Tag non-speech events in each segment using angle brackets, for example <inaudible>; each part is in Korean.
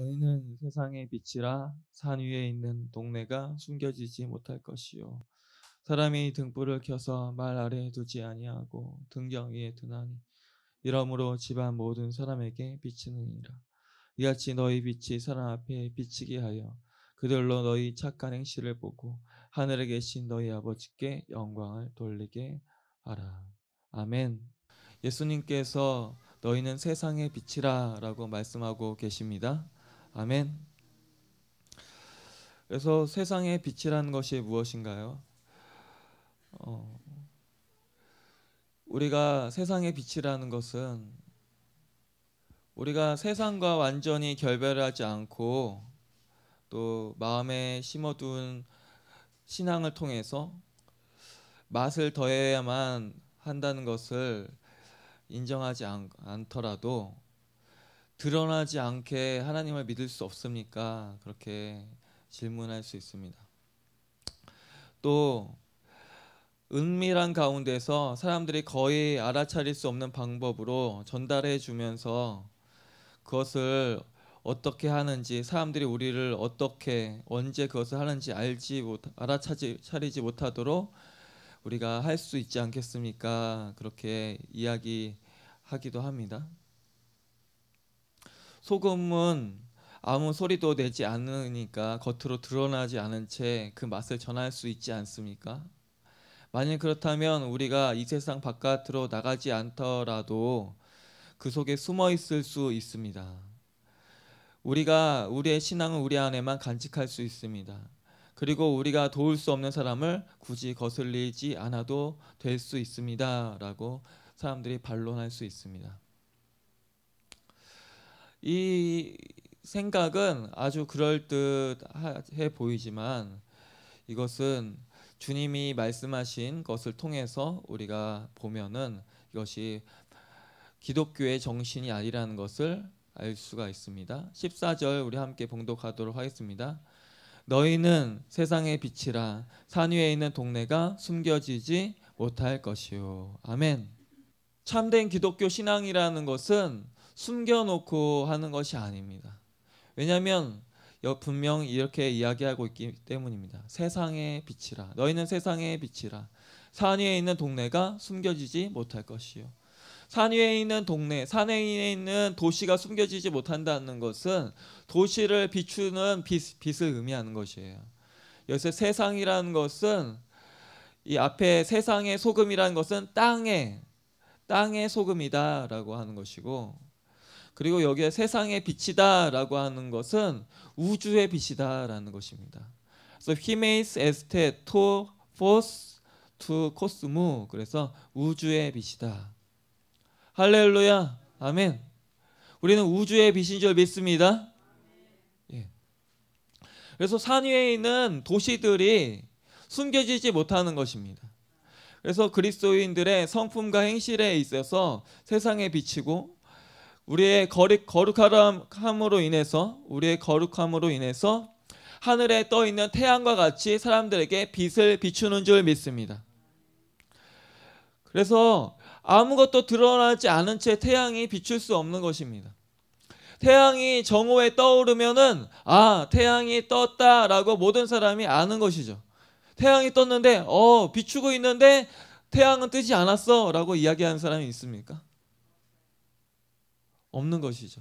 너희는 세상의 빛이라 산 위에 있는 동네가 숨겨지지 못할 것이요 사람이 등불을 켜서 말 아래에 두지 아니하고 등경 위에 두나니 이러므로 집안 모든 사람에게 비치느니라 이같이 너희 빛이 사람 앞에 비치게 하여 그들로 너희 착한 행실을 보고 하늘에 계신 너희 아버지께 영광을 돌리게 하라 아멘 예수님께서 너희는 세상의 빛이라 라고 말씀하고 계십니다. 아멘. 그래서 세상의 빛이라는 것이 무엇인가요? 어, 우리가 세상의 빛이라는 것은 우리가 세상과 완전히 결별하지 않고 또 마음에 심어둔 신앙을 통해서 맛을 더해야만 한다는 것을 인정하지 않, 않더라도 드러나지 않게 하나님을 믿을 수 없습니까? 그렇게 질문할 수 있습니다. 또 은밀한 가운데서 사람들이 거의 알아차릴 수 없는 방법으로 전달해 주면서 그것을 어떻게 하는지 사람들이 우리를 어떻게 언제 그것을 하는지 알지 못 알아차리지 못하도록 우리가 할 수 있지 않겠습니까? 그렇게 이야기하기도 합니다. 소금은 아무 소리도 내지 않으니까 겉으로 드러나지 않은 채 그 맛을 전할 수 있지 않습니까? 만일 그렇다면 우리가 이 세상 바깥으로 나가지 않더라도 그 속에 숨어 있을 수 있습니다. 우리가 우리의 신앙을 우리 안에만 간직할 수 있습니다. 그리고 우리가 도울 수 없는 사람을 굳이 거슬리지 않아도 될 수 있습니다라고 사람들이 반론할 수 있습니다. 이 생각은 아주 그럴듯해 보이지만 이것은 주님이 말씀하신 것을 통해서 우리가 보면은 이것이 기독교의 정신이 아니라는 것을 알 수가 있습니다. 14절 우리 함께 봉독하도록 하겠습니다. 너희는 세상의 빛이라 산 위에 있는 동네가 숨겨지지 못할 것이요. 아멘. 참된 기독교 신앙이라는 것은 숨겨놓고 하는 것이 아닙니다. 왜냐하면 분명 이렇게 이야기하고 있기 때문입니다. 세상의 빛이라 너희는 세상의 빛이라 산 위에 있는 동네가 숨겨지지 못할 것이요. 산 위에 있는 동네, 산 위에 있는 도시가 숨겨지지 못한다는 것은 도시를 비추는 빛, 빛을 의미하는 것이에요. 여기 세상이라는 것은 이 앞에 세상의 소금이라는 것은 땅에 땅의 소금이다라고 하는 것이고 그리고 여기에 세상의 빛이다라고 하는 것은 우주의 빛이다라는 것입니다. 그래서 히메이스 에스테 토 포스 투 코스모 그래서 우주의 빛이다. 할렐루야. 아멘. 우리는 우주의 빛인 줄 믿습니다. 예. 그래서 산 위에 있는 도시들이 숨겨지지 못하는 것입니다. 그래서 그리스도인들의 성품과 행실에 있어서 세상에 비치고 우리의 거룩함으로 인해서 우리의 거룩함으로 인해서 하늘에 떠 있는 태양과 같이 사람들에게 빛을 비추는 줄 믿습니다. 그래서 아무것도 드러나지 않은 채 태양이 비출 수 없는 것입니다. 태양이 정오에 떠오르면은 아 태양이 떴다라고 모든 사람이 아는 것이죠. 태양이 떴는데 어 비추고 있는데 태양은 뜨지 않았어라고 이야기하는 사람이 있습니까? 없는 것이죠.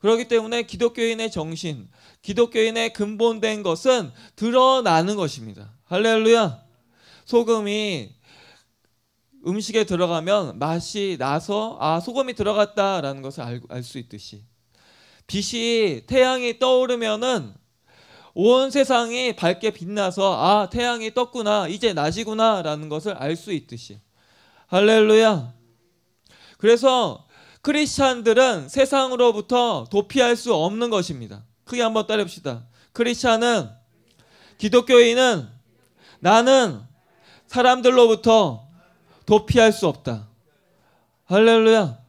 그렇기 때문에 기독교인의 정신, 기독교인의 근본된 것은 드러나는 것입니다. 할렐루야. 소금이 음식에 들어가면 맛이 나서 아 소금이 들어갔다라는 것을 알 수 있듯이 빛이 태양이 떠오르면은 온 세상이 밝게 빛나서 아 태양이 떴구나 이제 낮이구나라는 것을 알 수 있듯이 할렐루야. 그래서 크리스찬들은 세상으로부터 도피할 수 없는 것입니다. 크게 한번 따릅시다. 크리스찬은 기독교인은 나는 사람들로부터 도피할 수 없다. 할렐루야.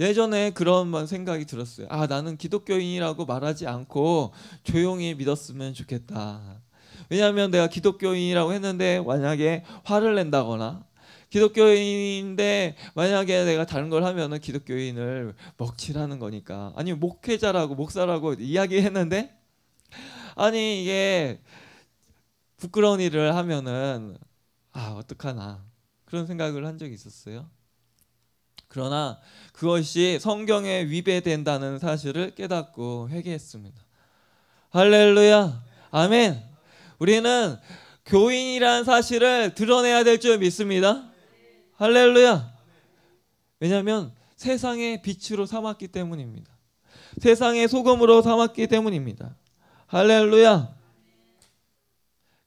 예전에 그런 생각이 들었어요. 아, 나는 기독교인이라고 말하지 않고 조용히 믿었으면 좋겠다. 왜냐하면 내가 기독교인이라고 했는데 만약에 화를 낸다거나 기독교인인데 만약에 내가 다른 걸 하면은 기독교인을 먹칠하는 거니까 아니 목회자라고 목사라고 이야기했는데 아니 이게 부끄러운 일을 하면은 아 어떡하나 그런 생각을 한 적이 있었어요. 그러나 그것이 성경에 위배된다는 사실을 깨닫고 회개했습니다. 할렐루야. 아멘. 우리는 교인이란 사실을 드러내야 될 줄 믿습니다. 할렐루야. 왜냐하면 세상의 빛으로 삼았기 때문입니다. 세상의 소금으로 삼았기 때문입니다. 할렐루야.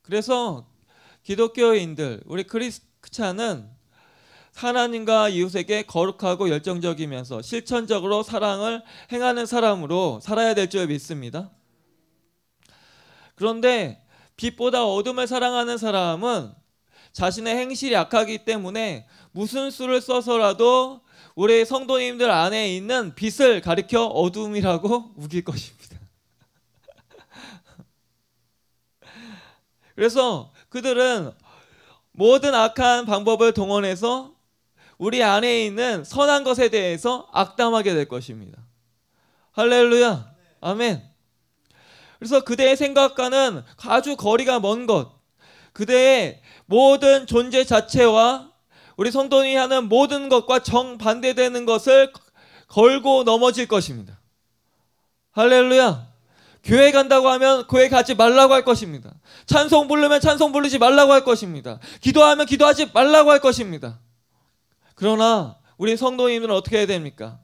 그래서 기독교인들, 우리 크리스찬은 하나님과 이웃에게 거룩하고 열정적이면서 실천적으로 사랑을 행하는 사람으로 살아야 될 줄 믿습니다. 그런데 빛보다 어둠을 사랑하는 사람은 자신의 행실이 약하기 때문에 무슨 수를 써서라도 우리 성도님들 안에 있는 빛을 가리켜 어둠이라고 <laughs> 우길 것입니다. 그래서 그들은 모든 악한 방법을 동원해서 우리 안에 있는 선한 것에 대해서 악담하게 될 것입니다. 할렐루야. 아멘. 그래서 그대의 생각과는 아주 거리가 먼 것, 그대의 모든 존재 자체와 우리 성도이 하는 모든 것과 정반대되는 것을 걸고 넘어질 것입니다. 할렐루야. 교회 간다고 하면 교회 가지 말라고 할 것입니다. 찬송 부르면 찬송 부르지 말라고 할 것입니다. 기도하면 기도하지 말라고 할 것입니다. 그러나 우리 성도님들은 어떻게 해야 됩니까?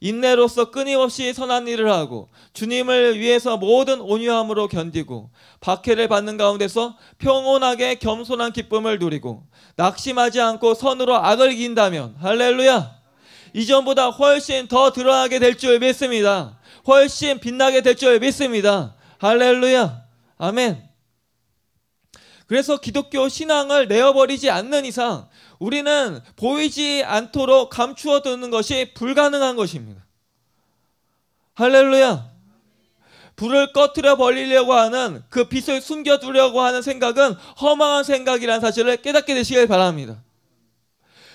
인내로서 끊임없이 선한 일을 하고 주님을 위해서 모든 온유함으로 견디고 박해를 받는 가운데서 평온하게 겸손한 기쁨을 누리고 낙심하지 않고 선으로 악을 이긴다면 할렐루야 이전보다 훨씬 더 드러나게 될 줄 믿습니다. 훨씬 빛나게 될 줄 믿습니다. 할렐루야 아멘 그래서 기독교 신앙을 내어버리지 않는 이상 우리는 보이지 않도록 감추어 두는 것이 불가능한 것입니다. 할렐루야. 불을 꺼트려 벌리려고 하는 그 빛을 숨겨두려고 하는 생각은 허망한 생각이라는 사실을 깨닫게 되시길 바랍니다.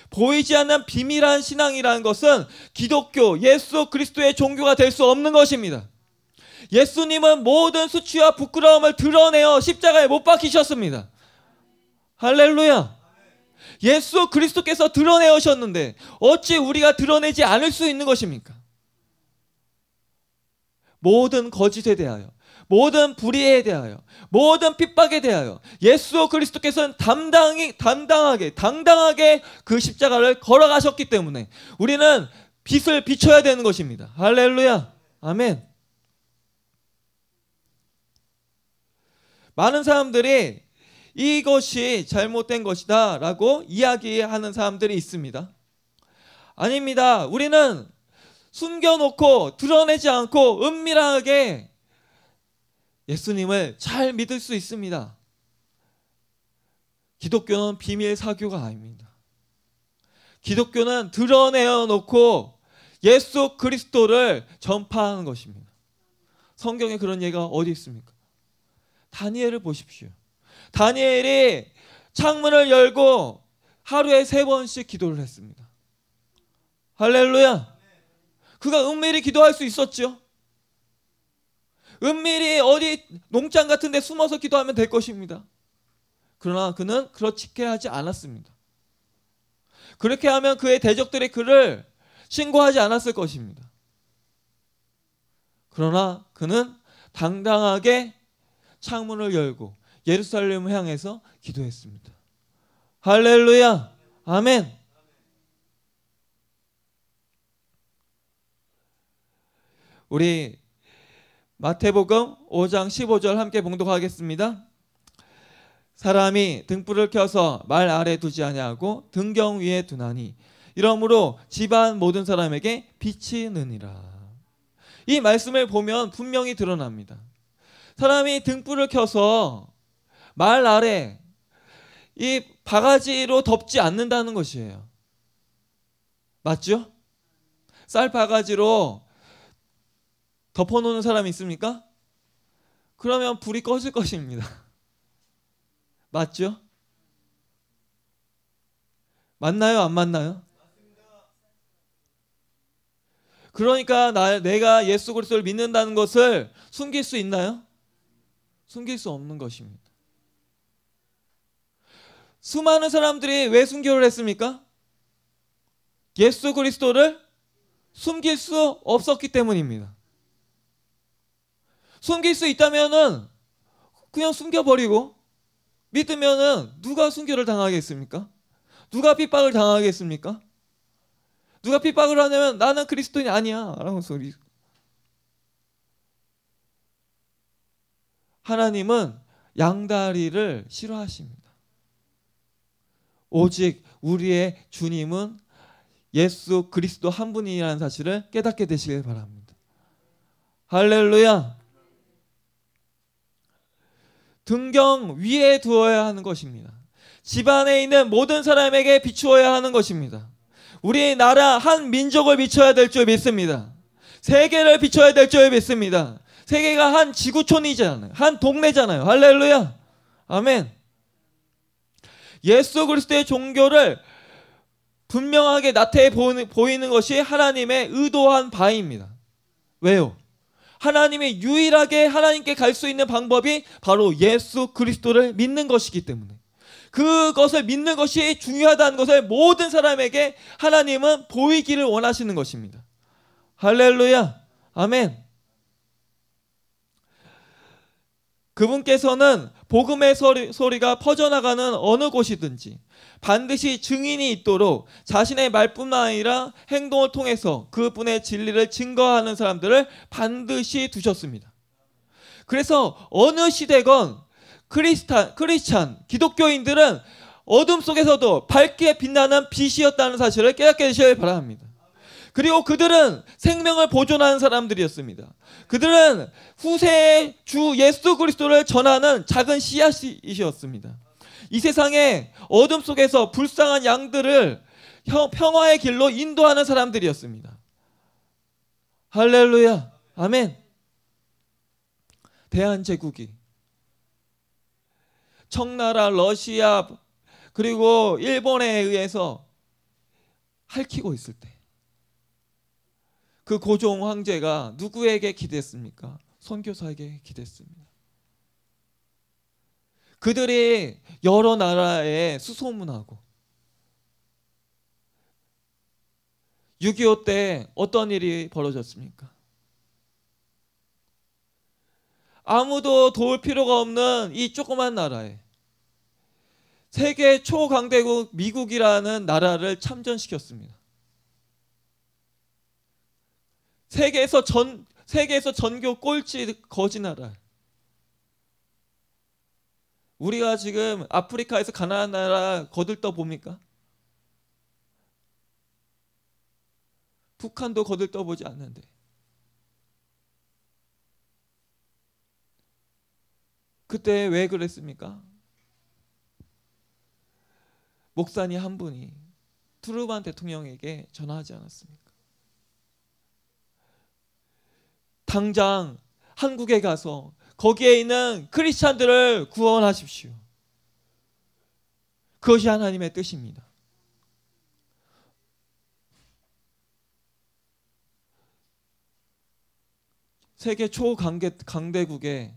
보이지 않는 비밀한 신앙이라는 것은 기독교, 예수 그리스도의 종교가 될 수 없는 것입니다. 예수님은 모든 수치와 부끄러움을 드러내어 십자가에 못 박히셨습니다. 할렐루야. 예수 그리스도께서 드러내셨는데 어찌 우리가 드러내지 않을 수 있는 것입니까? 모든 거짓에 대하여 모든 불의에 대하여 모든 핍박에 대하여 예수 그리스도께서는 담당히 담당하게 당당하게 그 십자가를 걸어가셨기 때문에 우리는 빛을 비춰야 되는 것입니다. 할렐루야. 아멘. 많은 사람들이 이것이 잘못된 것이다 라고 이야기하는 사람들이 있습니다. 아닙니다. 우리는 숨겨놓고 드러내지 않고 은밀하게 예수님을 잘 믿을 수 있습니다. 기독교는 비밀 사교가 아닙니다. 기독교는 드러내어 놓고 예수 그리스도를 전파하는 것입니다. 성경에 그런 예가 어디 있습니까? 다니엘을 보십시오. 다니엘이 창문을 열고 하루에 세 번씩 기도를 했습니다. 할렐루야. 그가 은밀히 기도할 수있었지 은밀히 어디 농장 같은 데 숨어서 기도하면 될 것입니다. 그러나 그는 그렇게 하지 않았습니다. 그렇게 하면 그의 대적들의 그를 신고하지 않았을 것입니다. 그러나 그는 당당하게 창문을 열고 예루살렘 향해서 기도했습니다. 할렐루야. 아멘. 우리 마태복음 5장 15절 함께 봉독하겠습니다. 사람이 등불을 켜서 말 아래 두지 아니하고 등경 위에 두나니 이러므로 집안 모든 사람에게 비치느니라. 이 말씀을 보면 분명히 드러납니다. 사람이 등불을 켜서 말 아래 이 바가지로 덮지 않는다는 것이에요. 맞죠? 쌀 바가지로 덮어놓는 사람이 있습니까? 그러면 불이 꺼질 것입니다. <laughs> 맞죠? 맞나요? 안 맞나요? 그러니까 나, 내가 예수 그리스도를 믿는다는 것을 숨길 수 있나요? 숨길 수 없는 것입니다. 수많은 사람들이 왜 순교를 했습니까? 예수 그리스도를 숨길 수 없었기 때문입니다. 숨길 수 있다면은 그냥 숨겨버리고 믿으면은 누가 순교를 당하겠습니까? 누가 핍박을 당하겠습니까? 누가 핍박을 하냐면 나는 그리스도인이 아니야 라는 소리. 하나님은 양다리를 싫어하십니다. 오직 우리의 주님은 예수 그리스도 한 분이라는 사실을 깨닫게 되시길 바랍니다. 할렐루야. 등경 위에 두어야 하는 것입니다. 집안에 있는 모든 사람에게 비추어야 하는 것입니다. 우리 나라 한 민족을 비춰야 될 줄 믿습니다. 세계를 비춰야 될 줄 믿습니다. 세계가 한 지구촌이잖아요. 한 동네잖아요. 할렐루야. 아멘. 예수 그리스도의 종교를 분명하게 나타내 보이는 것이 하나님의 의도한 바입니다. 왜요? 하나님의 유일하게 하나님께 갈 수 있는 방법이 바로 예수 그리스도를 믿는 것이기 때문에 그것을 믿는 것이 중요하다는 것을 모든 사람에게 하나님은 보이기를 원하시는 것입니다. 할렐루야. 아멘. 그분께서는 복음의 소리, 소리가 퍼져나가는 어느 곳이든지 반드시 증인이 있도록 자신의 말뿐만 아니라 행동을 통해서 그분의 진리를 증거하는 사람들을 반드시 두셨습니다. 그래서 어느 시대건 크리스탄, 크리스찬, 기독교인들은 어둠 속에서도 밝게 빛나는 빛이었다는 사실을 깨닫게 되셔야 바랍니다. 그리고 그들은 생명을 보존하는 사람들이었습니다. 그들은 후세의 주 예수 그리스도를 전하는 작은 씨앗이셨습니다. 이 세상의 어둠 속에서 불쌍한 양들을 평화의 길로 인도하는 사람들이었습니다. 할렐루야. 아멘. 대한제국이 청나라, 러시아, 그리고 일본에 의해서 핥히고 있을 때그 고종 황제가 누구에게 기댔습니까? 선교사에게 기댔습니다. 그들이 여러 나라에 수소문하고 6.25 때 어떤 일이 벌어졌습니까? 아무도 도울 필요가 없는 이 조그만 나라에 세계 초강대국 미국이라는 나라를 참전시켰습니다. 세계에서 전 세계에서 전교 꼴찌 거지나라. 우리가 지금 아프리카에서 가난한 나라 거들떠 봅니까? 북한도 거들떠 보지 않는데. 그때 왜 그랬습니까? 목사님 한 분이 트루반 대통령에게 전화하지 않았습니까? 당장 한국에 가서 거기에 있는 크리스찬들을 구원하십시오. 그것이 하나님의 뜻입니다. 세계 초강대국에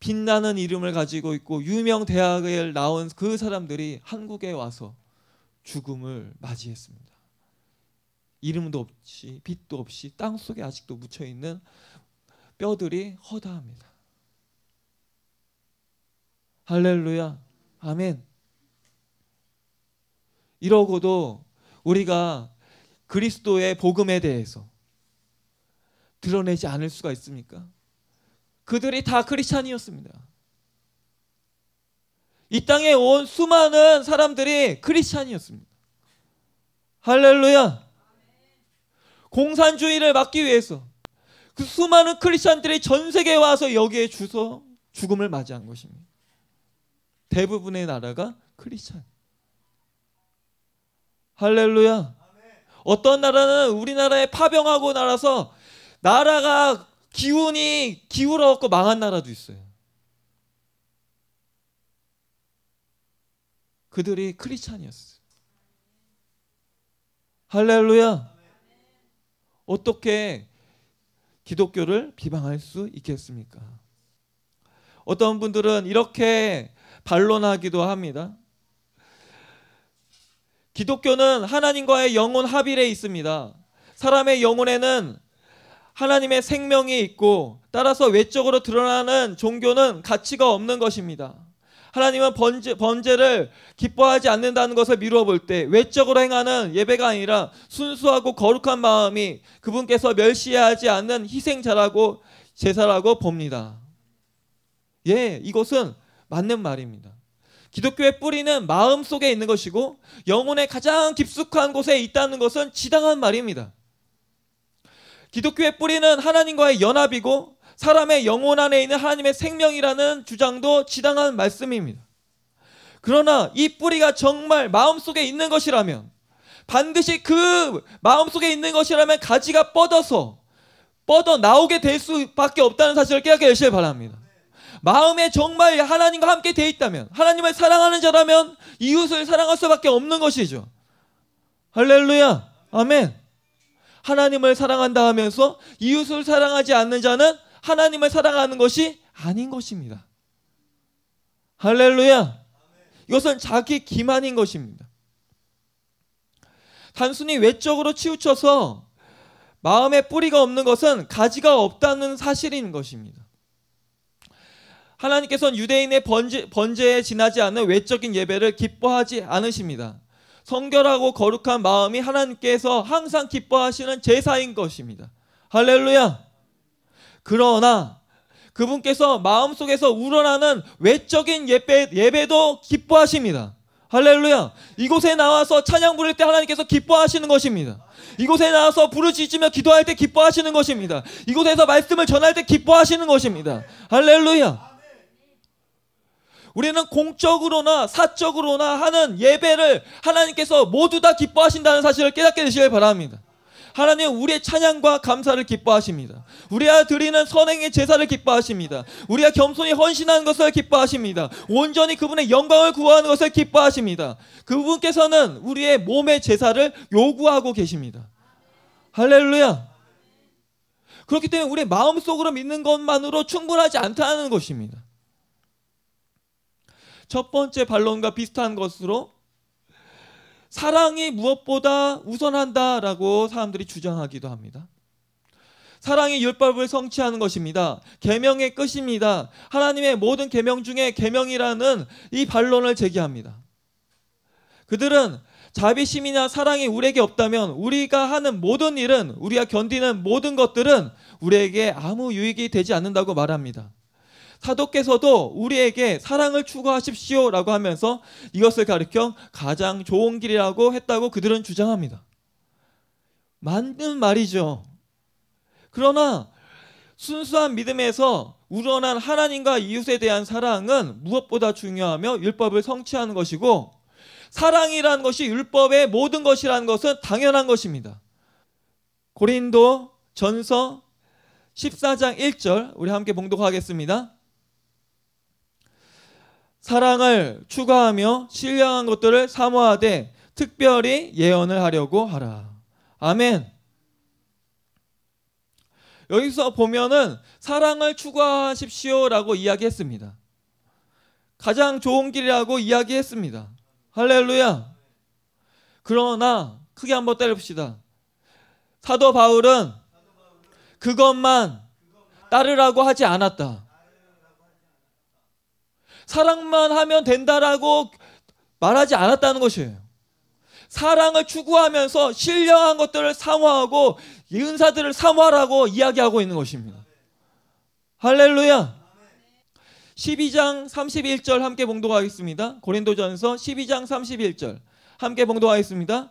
빛나는 이름을 가지고 있고 유명 대학을 나온 그 사람들이 한국에 와서 죽음을 맞이했습니다. 이름도 없이 빛도 없이 땅 속에 아직도 묻혀 있는 뼈들이 허다합니다. 할렐루야. 아멘. 이러고도 우리가 그리스도의 복음에 대해서 드러내지 않을 수가 있습니까? 그들이 다 크리스찬이었습니다. 이 땅에 온 수많은 사람들이 크리스찬이었습니다. 할렐루야. 공산주의를 막기 위해서 그 수많은 크리스천들이 전 세계에 와서 여기에 주서 죽음을 맞이한 것입니다. 대부분의 나라가 크리스천. 할렐루야. 어떤 나라는 우리나라에 파병하고 날아서 나라가 기운이 기울어갖고 망한 나라도 있어요. 그들이 크리스찬이었어요. 할렐루야. 어떻게 기독교를 비방할 수 있겠습니까? 어떤 분들은 이렇게 반론하기도 합니다. 기독교는 하나님과의 영혼 합일에 있습니다. 사람의 영혼에는 하나님의 생명이 있고 따라서 외적으로 드러나는 종교는 가치가 없는 것입니다. 하나님은 번제, 번제를 기뻐하지 않는다는 것을 미루어 볼 때 외적으로 행하는 예배가 아니라 순수하고 거룩한 마음이 그분께서 멸시하지 않는 희생자라고 제사라고 봅니다. 예, 이것은 맞는 말입니다. 기독교의 뿌리는 마음 속에 있는 것이고 영혼의 가장 깊숙한 곳에 있다는 것은 지당한 말입니다. 기독교의 뿌리는 하나님과의 연합이고 사람의 영혼 안에 있는 하나님의 생명이라는 주장도 지당한 말씀입니다. 그러나 이 뿌리가 정말 마음속에 있는 것이라면 반드시 그 마음속에 있는 것이라면 가지가 뻗어서 뻗어 나오게 될 수밖에 없다는 사실을 깨닫게 되시길 바랍니다. 마음에 정말 하나님과 함께 돼 있다면 하나님을 사랑하는 자라면 이웃을 사랑할 수밖에 없는 것이죠. 할렐루야. 아멘. 하나님을 사랑한다 하면서 이웃을 사랑하지 않는 자는 하나님을 사랑하는 것이 아닌 것입니다. 할렐루야. 이것은 자기 기만인 것입니다. 단순히 외적으로 치우쳐서 마음에 뿌리가 없는 것은 가지가 없다는 사실인 것입니다. 하나님께서는 유대인의 번제, 번제에 지나지 않은 외적인 예배를 기뻐하지 않으십니다. 성결하고 거룩한 마음이 하나님께서 항상 기뻐하시는 제사인 것입니다. 할렐루야! 그러나 그분께서 마음속에서 우러나는 외적인 예배, 예배도 기뻐하십니다. 할렐루야. 이곳에 나와서 찬양 부를 때 하나님께서 기뻐하시는 것입니다. 이곳에 나와서 부르짖으며 기도할 때 기뻐하시는 것입니다. 이곳에서 말씀을 전할 때 기뻐하시는 것입니다. 할렐루야. 우리는 공적으로나 사적으로나 하는 예배를 하나님께서 모두 다 기뻐하신다는 사실을 깨닫게 되시길 바랍니다. 하나님 우리의 찬양과 감사를 기뻐하십니다. 우리가 드리는 선행의 제사를 기뻐하십니다. 우리가 겸손히 헌신하는 것을 기뻐하십니다. 온전히 그분의 영광을 구하는 것을 기뻐하십니다. 그분께서는 우리의 몸의 제사를 요구하고 계십니다. 할렐루야. 그렇기 때문에 우리의 마음속으로 믿는 것만으로 충분하지 않다는 것입니다. 첫 번째 반론과 비슷한 것으로 사랑이 무엇보다 우선한다라고 사람들이 주장하기도 합니다. 사랑이 율법을 성취하는 것입니다. 계명의 끝입니다. 하나님의 모든 계명 중에 계명이라는 이 반론을 제기합니다. 그들은 자비심이나 사랑이 우리에게 없다면 우리가 하는 모든 일은 우리가 견디는 모든 것들은 우리에게 아무 유익이 되지 않는다고 말합니다. 사도께서도 우리에게 사랑을 추구하십시오라고 하면서 이것을 가르켜 가장 좋은 길이라고 했다고 그들은 주장합니다. 맞는 말이죠. 그러나 순수한 믿음에서 우러난 하나님과 이웃에 대한 사랑은 무엇보다 중요하며 율법을 성취하는 것이고 사랑이란 것이 율법의 모든 것이라는 것은 당연한 것입니다. 고린도 전서 14장 1절 우리 함께 봉독하겠습니다. 사랑을 추가하며 신령한 것들을 사모하되 특별히 예언을 하려고 하라. 아멘. 여기서 보면은 사랑을 추구하십시오라고 이야기했습니다. 가장 좋은 길이라고 이야기했습니다. 할렐루야. 그러나 크게 한번 때려봅시다. 사도 바울은 그것만 따르라고 하지 않았다. 사랑만 하면 된다라고 말하지 않았다는 것이에요. 사랑을 추구하면서 신령한 것들을 사모하고 은사들을 사모하라고 이야기하고 있는 것입니다. 할렐루야. 12장 31절 함께 봉독하겠습니다. 고린도전서 12장 31절 함께 봉독하겠습니다.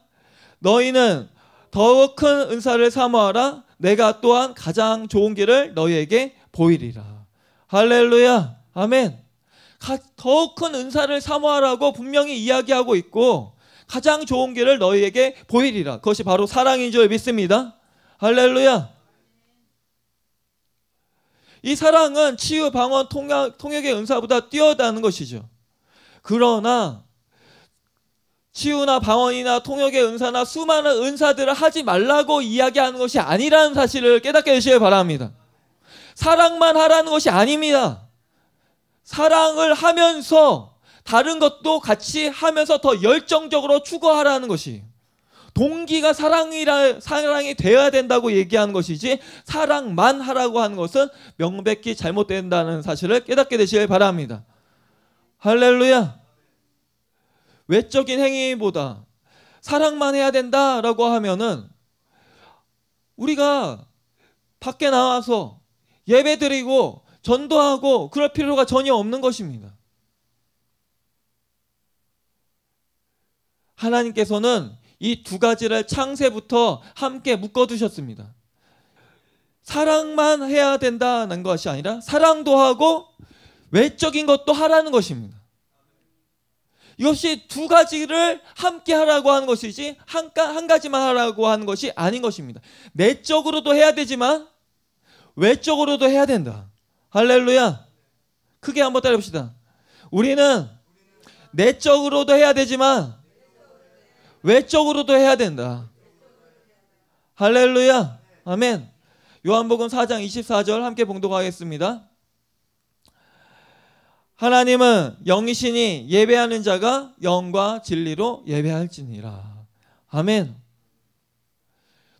너희는 더욱 큰 은사를 사모하라. 내가 또한 가장 좋은 길을 너희에게 보이리라. 할렐루야. 아멘. 더욱 큰 은사를 사모하라고 분명히 이야기하고 있고 가장 좋은 길을 너희에게 보이리라. 그것이 바로 사랑인 줄 믿습니다. 할렐루야. 이 사랑은 치유, 방언, 통역, 통역의 은사보다 뛰어다는 것이죠. 그러나 치유나 방언이나 통역의 은사나 수많은 은사들을 하지 말라고 이야기하는 것이 아니라는 사실을 깨닫게 되시길 바랍니다. 사랑만 하라는 것이 아닙니다. 사랑을 하면서 다른 것도 같이 하면서 더 열정적으로 추구하라는 것이 동기가 사랑이라 사랑이 되어야 된다고 얘기하는 것이지 사랑만 하라고 하는 것은 명백히 잘못된다는 사실을 깨닫게 되시길 바랍니다. 할렐루야. 외적인 행위보다 사랑만 해야 된다라고 하면은 우리가 밖에 나와서 예배드리고 전도하고 그럴 필요가 전혀 없는 것입니다. 하나님께서는 이 두 가지를 창세부터 함께 묶어두셨습니다. 사랑만 해야 된다는 것이 아니라 사랑도 하고 외적인 것도 하라는 것입니다. 이것이 두 가지를 함께 하라고 하는 것이지 한, 한 가지만 하라고 하는 것이 아닌 것입니다. 내적으로도 해야 되지만 외적으로도 해야 된다. 할렐루야. 크게 한번 따라봅시다. 우리는 내적으로도 해야 되지만 외적으로도 해야 된다. 할렐루야. 아멘. 요한복음 4장 24절 함께 봉독하겠습니다. 하나님은 영이시니 예배하는 자가 영과 진리로 예배할지니라. 아멘.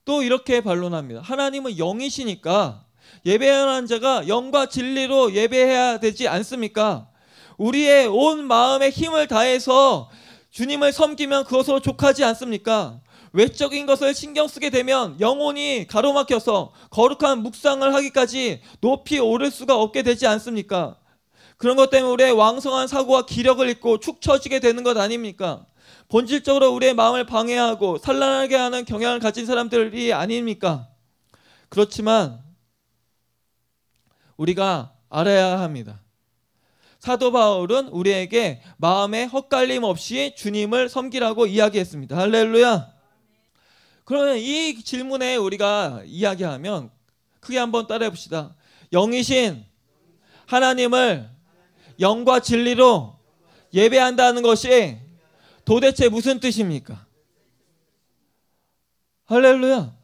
또 이렇게 반론합니다. 하나님은 영이시니까 예배하는 자가 영과 진리로 예배해야 되지 않습니까? 우리의 온 마음의 힘을 다해서 주님을 섬기면 그것으로 족하지 않습니까? 외적인 것을 신경 쓰게 되면 영혼이 가로막혀서 거룩한 묵상을 하기까지 높이 오를 수가 없게 되지 않습니까? 그런 것 때문에 우리의 왕성한 사고와 기력을 잃고 축 처지게 되는 것 아닙니까? 본질적으로 우리의 마음을 방해하고 산란하게 하는 경향을 가진 사람들이 아닙니까? 그렇지만 우리가 알아야 합니다. 사도 바울은 우리에게 마음에 헛갈림 없이 주님을 섬기라고 이야기했습니다. 할렐루야. 그러면 이 질문에 우리가 이야기하면 크게 한번 따라해 봅시다. 영이신 하나님을 영과 진리로 예배한다는 것이 도대체 무슨 뜻입니까? 할렐루야.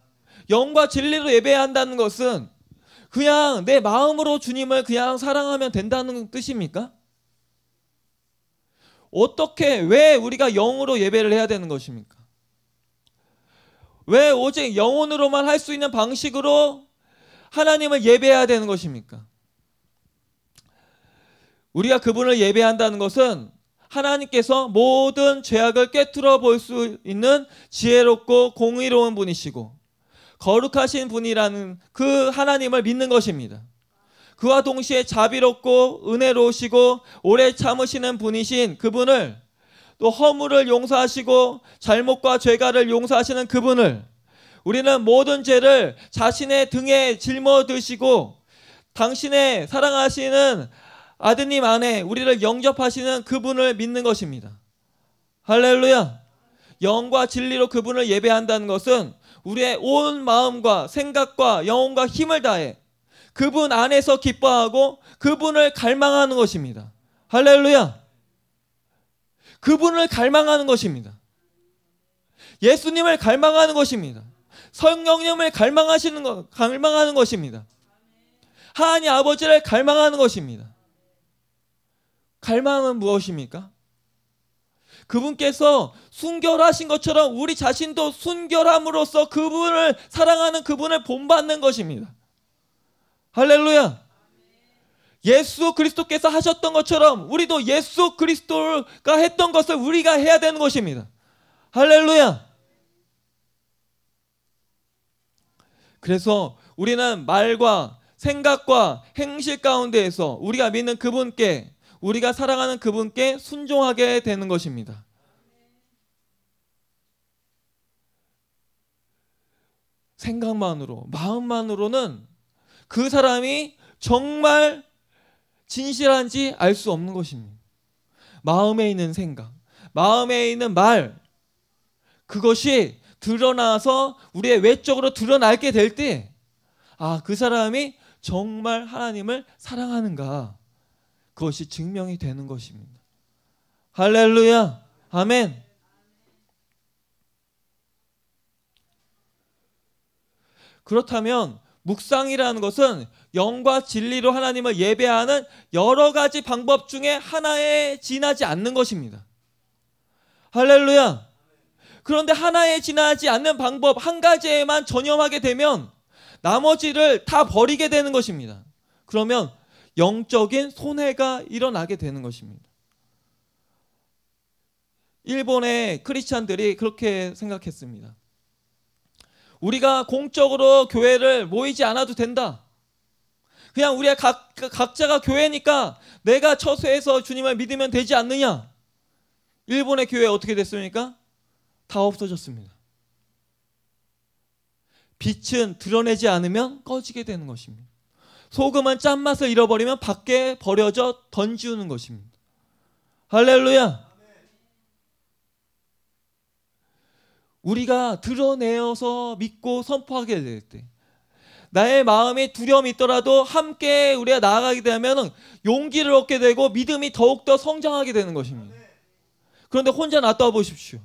영과 진리로 예배한다는 것은 그냥 내 마음으로 주님을 그냥 사랑하면 된다는 뜻입니까? 어떻게 왜 우리가 영으로 예배를 해야 되는 것입니까? 왜 오직 영혼으로만 할 수 있는 방식으로 하나님을 예배해야 되는 것입니까? 우리가 그분을 예배한다는 것은 하나님께서 모든 죄악을 깨뜨려 볼수 있는 지혜롭고 공의로운 분이시고 거룩하신 분이라는 그 하나님을 믿는 것입니다. 그와 동시에 자비롭고 은혜로우시고 오래 참으시는 분이신 그분을 또 허물을 용서하시고 잘못과 죄가를 용서하시는 그분을 우리는 모든 죄를 자신의 등에 짊어드시고 당신의 사랑하시는 아드님 안에 우리를 영접하시는 그분을 믿는 것입니다. 할렐루야. 영과 진리로 그분을 예배한다는 것은 우리의 온 마음과 생각과 영혼과 힘을 다해 그분 안에서 기뻐하고 그분을 갈망하는 것입니다. 할렐루야. 그분을 갈망하는 것입니다. 예수님을 갈망하는 것입니다. 성령님을 갈망하시는 것, 갈망하는 것입니다. 하나님 아버지를 갈망하는 것입니다. 갈망은 무엇입니까? 그분께서 순결하신 것처럼 우리 자신도 순결함으로써 그분을 사랑하는 그분을 본받는 것입니다. 할렐루야. 예수 그리스도께서 하셨던 것처럼 우리도 예수 그리스도가 했던 것을 우리가 해야 되는 것입니다. 할렐루야. 그래서 우리는 말과 생각과 행실 가운데에서 우리가 믿는 그분께 우리가 사랑하는 그분께 순종하게 되는 것입니다. 생각만으로, 마음만으로는 그 사람이 정말 진실한지 알 수 없는 것입니다. 마음에 있는 생각, 마음에 있는 말, 그것이 드러나서 우리의 외적으로 드러나게 될 때, 아, 그 사람이 정말 하나님을 사랑하는가. 그것이 증명이 되는 것입니다. 할렐루야. 아멘. 그렇다면 묵상이라는 것은 영과 진리로 하나님을 예배하는 여러 가지 방법 중에 하나에 지나지 않는 것입니다. 할렐루야. 그런데 하나에 지나지 않는 방법 한 가지에만 전념하게 되면 나머지를 다 버리게 되는 것입니다. 그러면 영적인 손해가 일어나게 되는 것입니다. 일본의 크리스찬들이 그렇게 생각했습니다. 우리가 공적으로 교회를 모이지 않아도 된다. 그냥 우리가 각, 각자가 교회니까 내가 처소에서 주님을 믿으면 되지 않느냐? 일본의 교회 어떻게 됐습니까? 다 없어졌습니다. 빛은 드러내지 않으면 꺼지게 되는 것입니다. 소금은 짠맛을 잃어버리면 밖에 버려져 던지우는 것입니다. 할렐루야! 우리가 드러내어서 믿고 선포하게 될 때, 나의 마음에 두려움이 있더라도 함께 우리가 나아가게 되면 용기를 얻게 되고 믿음이 더욱더 성장하게 되는 것입니다. 그런데 혼자 놔둬 보십시오.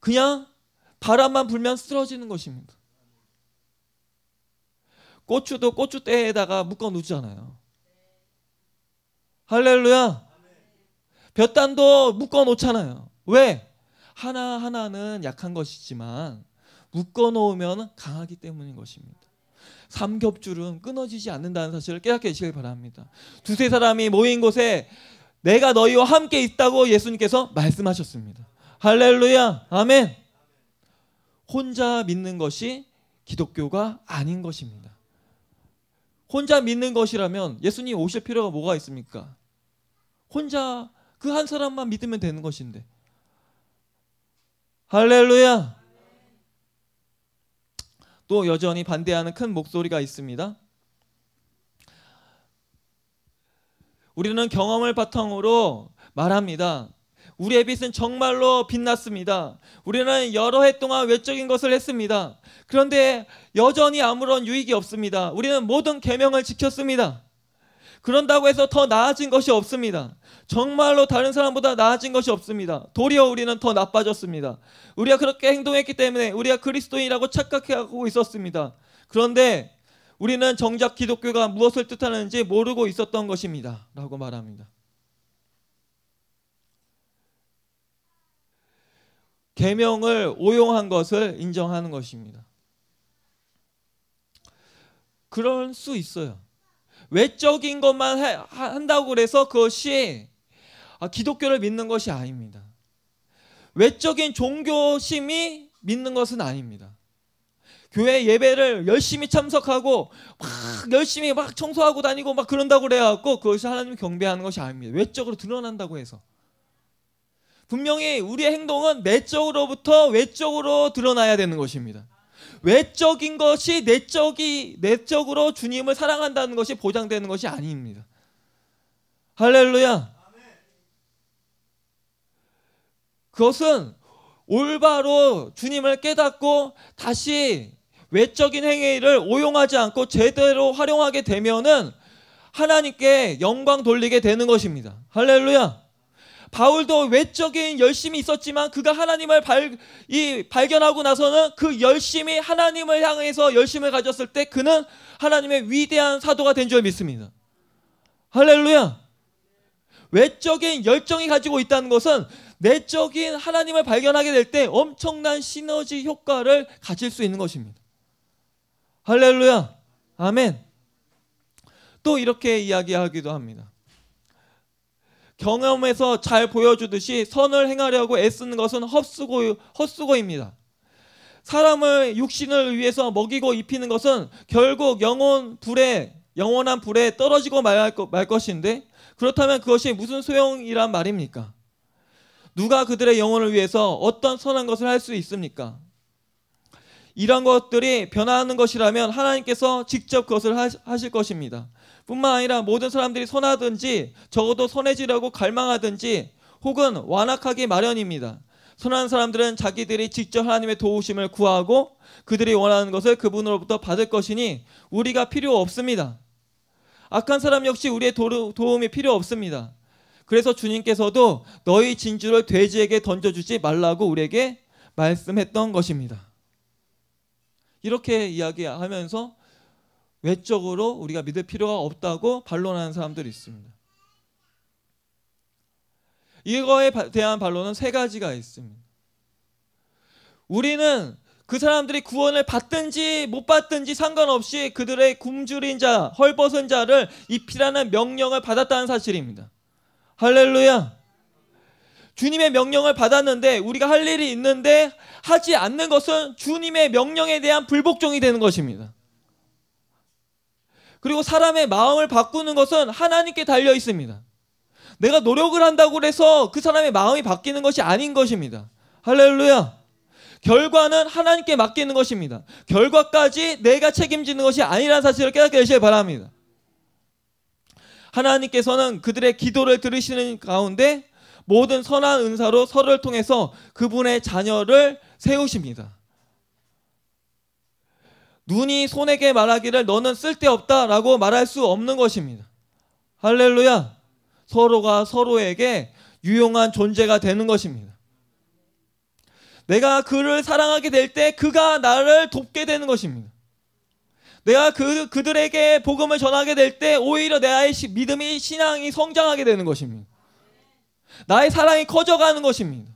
그냥 바람만 불면 쓰러지는 것입니다. 고추도 고추대에다가 묶어 놓잖아요. 할렐루야. 볕단도 묶어 놓잖아요. 왜? 하나하나는 약한 것이지만 묶어 놓으면 강하기 때문인 것입니다. 삼겹줄은 끊어지지 않는다는 사실을 깨닫게 되시길 바랍니다. 두세 사람이 모인 곳에 내가 너희와 함께 있다고 예수님께서 말씀하셨습니다. 할렐루야. 아멘. 혼자 믿는 것이 기독교가 아닌 것입니다. 혼자 믿는 것이라면 예수님 오실 필요가 뭐가 있습니까? 혼자 그 한 사람만 믿으면 되는 것인데 할렐루야! 또 여전히 반대하는 큰 목소리가 있습니다. 우리는 경험을 바탕으로 말합니다. 우리의 빛은 정말로 빛났습니다. 우리는 여러 해 동안 외적인 것을 했습니다. 그런데 여전히 아무런 유익이 없습니다. 우리는 모든 계명을 지켰습니다. 그런다고 해서 더 나아진 것이 없습니다. 정말로 다른 사람보다 나아진 것이 없습니다. 도리어 우리는 더 나빠졌습니다. 우리가 그렇게 행동했기 때문에 우리가 그리스도인이라고 착각하고 있었습니다. 그런데 우리는 정작 기독교가 무엇을 뜻하는지 모르고 있었던 것입니다. 라고 말합니다. 계명을 오용한 것을 인정하는 것입니다. 그럴 수 있어요. 외적인 것만 한다고 그래서 그것이 아, 기독교를 믿는 것이 아닙니다. 외적인 종교심이 믿는 것은 아닙니다. 교회 예배를 열심히 참석하고 막 열심히 막 청소하고 다니고 막 그런다고 그래갖고 그것이 하나님 을 경배하는 것이 아닙니다. 외적으로 드러난다고 해서 분명히 우리의 행동은 내적으로부터 외적으로 드러나야 되는 것입니다. 외적인 것이 내적이 내적으로 주님을 사랑한다는 것이 보장되는 것이 아닙니다. 할렐루야. 그것은 올바로 주님을 깨닫고 다시 외적인 행위를 오용하지 않고 제대로 활용하게 되면은 하나님께 영광 돌리게 되는 것입니다. 할렐루야. 바울도 외적인 열심이 있었지만 그가 하나님을 발, 이, 발견하고 나서는 그 열심이 하나님을 향해서 열심을 가졌을 때 그는 하나님의 위대한 사도가 된 줄 믿습니다. 할렐루야. 외적인 열정이 가지고 있다는 것은 내적인 하나님을 발견하게 될 때 엄청난 시너지 효과를 가질 수 있는 것입니다. 할렐루야. 아멘. 또 이렇게 이야기하기도 합니다. 경험에서 잘 보여주듯이 선을 행하려고 애쓰는 것은 헛수고, 헛수고입니다. 사람을 육신을 위해서 먹이고 입히는 것은 결국 영혼 불에 영원한 불에 떨어지고 말, 말 것인데 그렇다면 그것이 무슨 소용이란 말입니까? 누가 그들의 영혼을 위해서 어떤 선한 것을 할 수 있습니까? 이런 것들이 변화하는 것이라면 하나님께서 직접 그것을 하실 것입니다. 뿐만 아니라 모든 사람들이 선하든지 적어도 선해지려고 갈망하든지 혹은 완악하기 마련입니다. 선한 사람들은 자기들이 직접 하나님의 도우심을 구하고 그들이 원하는 것을 그분으로부터 받을 것이니 우리가 필요 없습니다. 악한 사람 역시 우리의 도, 도움이 필요 없습니다. 그래서 주님께서도 너희 진주를 돼지에게 던져주지 말라고 우리에게 말씀했던 것입니다. 이렇게 이야기하면서 외적으로 우리가 믿을 필요가 없다고 반론하는 사람들이 있습니다. 이거에 대한 반론은 세 가지가 있습니다. 우리는 그 사람들이 구원을 받든지 못 받든지 상관없이 그들의 굶주린 자, 헐벗은 자를 입히라는 명령을 받았다는 사실입니다. 할렐루야. 주님의 명령을 받았는데 우리가 할 일이 있는데 하지 않는 것은 주님의 명령에 대한 불복종이 되는 것입니다. 그리고 사람의 마음을 바꾸는 것은 하나님께 달려 있습니다. 내가 노력을 한다고 해서 그 사람의 마음이 바뀌는 것이 아닌 것입니다. 할렐루야. 결과는 하나님께 맡기는 것입니다. 결과까지 내가 책임지는 것이 아니라는 사실을 깨닫게 되시길 바랍니다. 하나님께서는 그들의 기도를 들으시는 가운데 모든 선한 은사로 서로를 통해서 그분의 자녀를 세우십니다. 눈이 손에게 말하기를 너는 쓸데없다라고 말할 수 없는 것입니다. 할렐루야. 서로가 서로에게 유용한 존재가 되는 것입니다. 내가 그를 사랑하게 될 때 그가 나를 돕게 되는 것입니다. 내가 그, 그들에게 복음을 전하게 될 때 오히려 나 믿음이 신앙이 성장하게 되는 것입니다. 나의 사랑이 커져가는 것입니다.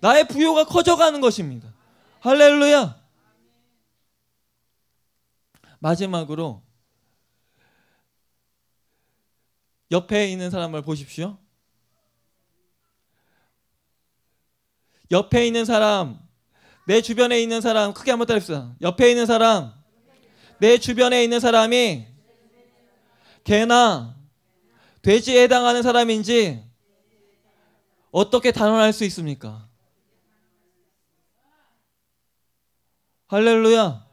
나의 부요가 커져가는 것입니다. 할렐루야. 마지막으로 옆에 있는 사람을 보십시오. 옆에 있는 사람, 내 주변에 있는 사람, 크게 한번 따라해봅시요 옆에 있는 사람, 내 주변에 있는 사람이 개나 돼지에 해당하는 사람인지 어떻게 단언할 수 있습니까? 할렐루야.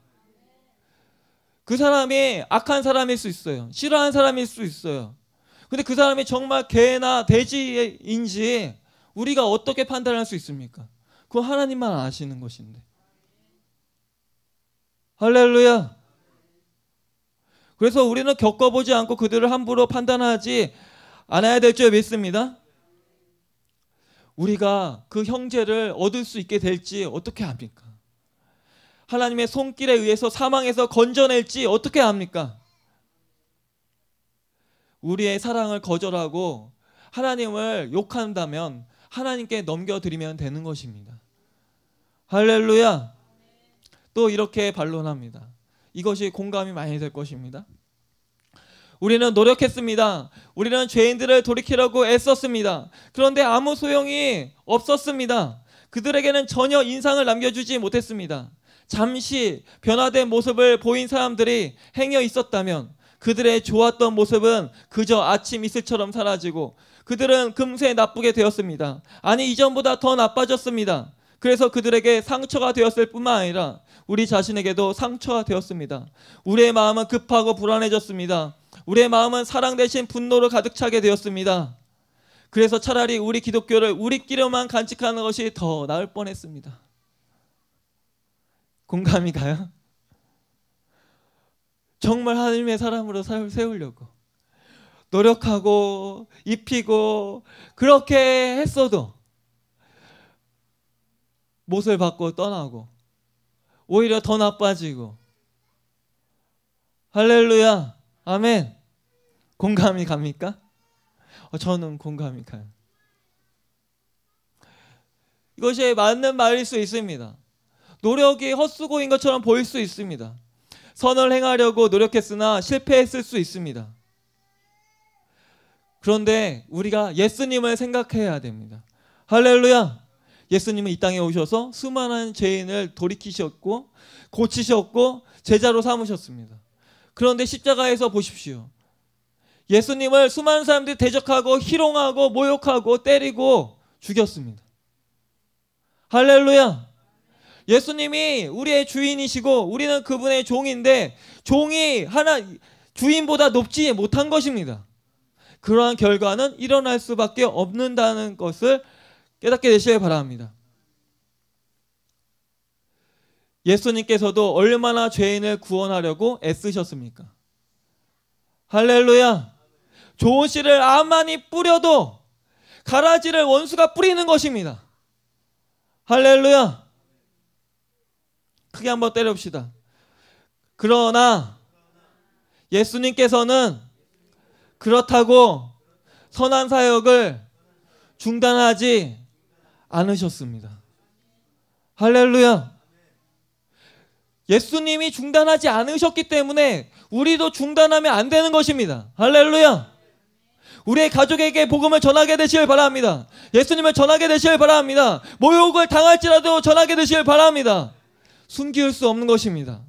그 사람이 악한 사람일 수 있어요. 싫어하는 사람일 수 있어요. 근데 그 사람이 정말 개나 돼지인지 우리가 어떻게 판단할 수 있습니까? 그 하나님만 아시는 것인데. 할렐루야. 그래서 우리는 겪어보지 않고 그들을 함부로 판단하지 않아야 될 줄 믿습니다. 우리가 그 형제를 얻을 수 있게 될지 어떻게 합니까? 하나님의 손길에 의해서 사망에서 건져낼지 어떻게 합니까? 우리의 사랑을 거절하고 하나님을 욕한다면 하나님께 넘겨드리면 되는 것입니다. 할렐루야! 또 이렇게 반론합니다. 이것이 공감이 많이 될 것입니다. 우리는 노력했습니다. 우리는 죄인들을 돌이키려고 애썼습니다. 그런데 아무 소용이 없었습니다. 그들에게는 전혀 인상을 남겨주지 못했습니다. 잠시 변화된 모습을 보인 사람들이 행여 있었다면 그들의 좋았던 모습은 그저 아침 이슬처럼 사라지고 그들은 금세 나쁘게 되었습니다. 아니 이전보다 더 나빠졌습니다. 그래서 그들에게 상처가 되었을 뿐만 아니라 우리 자신에게도 상처가 되었습니다. 우리의 마음은 급하고 불안해졌습니다. 우리의 마음은 사랑 대신 분노로 가득 차게 되었습니다. 그래서 차라리 우리 기독교를 우리끼리만 간직하는 것이 더 나을 뻔했습니다. 공감이 가요? 정말 하나님의 사람으로 세우려고. 노력하고 입히고 그렇게 했어도 못을 받고 떠나고 오히려 더 나빠지고 할렐루야 아멘 공감이 갑니까? 어, 저는 공감이 가요. 이것이 맞는 말일 수 있습니다. 노력이 헛수고인 것처럼 보일 수 있습니다. 선을 행하려고 노력했으나 실패했을 수 있습니다. 그런데 우리가 예수님을 생각해야 됩니다. 할렐루야. 예수님은 이 땅에 오셔서 수많은 죄인을 돌이키셨고 고치셨고 제자로 삼으셨습니다. 그런데 십자가에서 보십시오. 예수님을 수많은 사람들이 대적하고 희롱하고 모욕하고 때리고 죽였습니다. 할렐루야. 예수님이 우리의 주인이시고 우리는 그분의 종인데 종이 하나 주인보다 높지 못한 것입니다. 그러한 결과는 일어날 수밖에 없는다는 것을 깨닫게 되시길 바랍니다. 예수님께서도 얼마나 죄인을 구원하려고 애쓰셨습니까? 할렐루야! 좋은 씨를 아무리 뿌려도 가라지를 원수가 뿌리는 것입니다. 할렐루야! 크게 한번 때려봅시다. 그러나 예수님께서는 그렇다고 선한 사역을 중단하지 않으셨습니다. 할렐루야. 예수님이 중단하지 않으셨기 때문에 우리도 중단하면 안 되는 것입니다. 할렐루야. 우리의 가족에게 복음을 전하게 되시길 바랍니다. 예수님을 전하게 되시길 바랍니다. 모욕을 당할지라도 전하게 되시길 바랍니다. 숨길 수 없는 것입니다.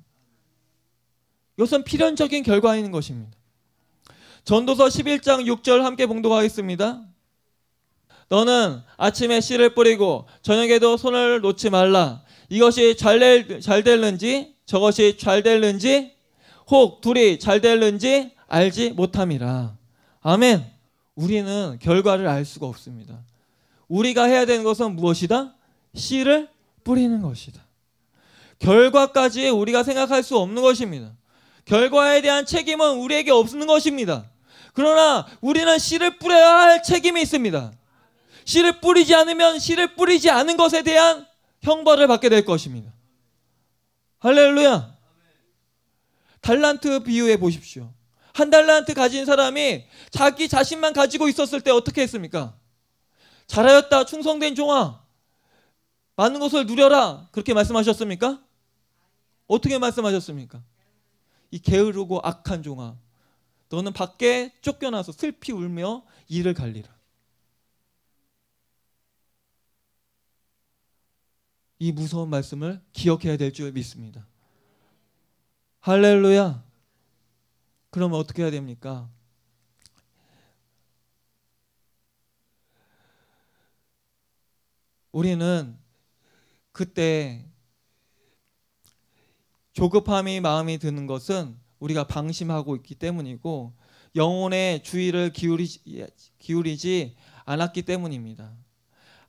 이것은 필연적인 결과인 것입니다. 전도서 11장 6절 함께 봉독하겠습니다. 너는 아침에 씨를 뿌리고 저녁에도 손을 놓지 말라. 이것이 잘, 잘 될는지 저것이 잘 될는지 혹 둘이 잘 될는지 알지 못함이라. 아멘. 우리는 결과를 알 수가 없습니다. 우리가 해야 되는 것은 무엇이다? 씨를 뿌리는 것이다. 결과까지 우리가 생각할 수 없는 것입니다. 결과에 대한 책임은 우리에게 없는 것입니다. 그러나 우리는 씨를 뿌려야 할 책임이 있습니다. 씨를 뿌리지 않으면 씨를 뿌리지 않은 것에 대한 형벌을 받게 될 것입니다. 할렐루야. 달란트 비유해 보십시오. 한 달란트 가진 사람이 자기 자신만 가지고 있었을 때 어떻게 했습니까? 잘하였다, 충성된 종아. 많은 것을 누려라. 그렇게 말씀하셨습니까? 어떻게 말씀하셨습니까? 이 게으르고 악한 종아. 너는 밖에 쫓겨나서 슬피 울며 이를 갈리라. 이 무서운 말씀을 기억해야 될 줄 믿습니다. 할렐루야. 그러면 어떻게 해야 됩니까? 우리는 그때 조급함이 마음이 드는 것은 우리가 방심하고 있기 때문이고 영혼의 주의를 기울이지, 기울이지 않았기 때문입니다.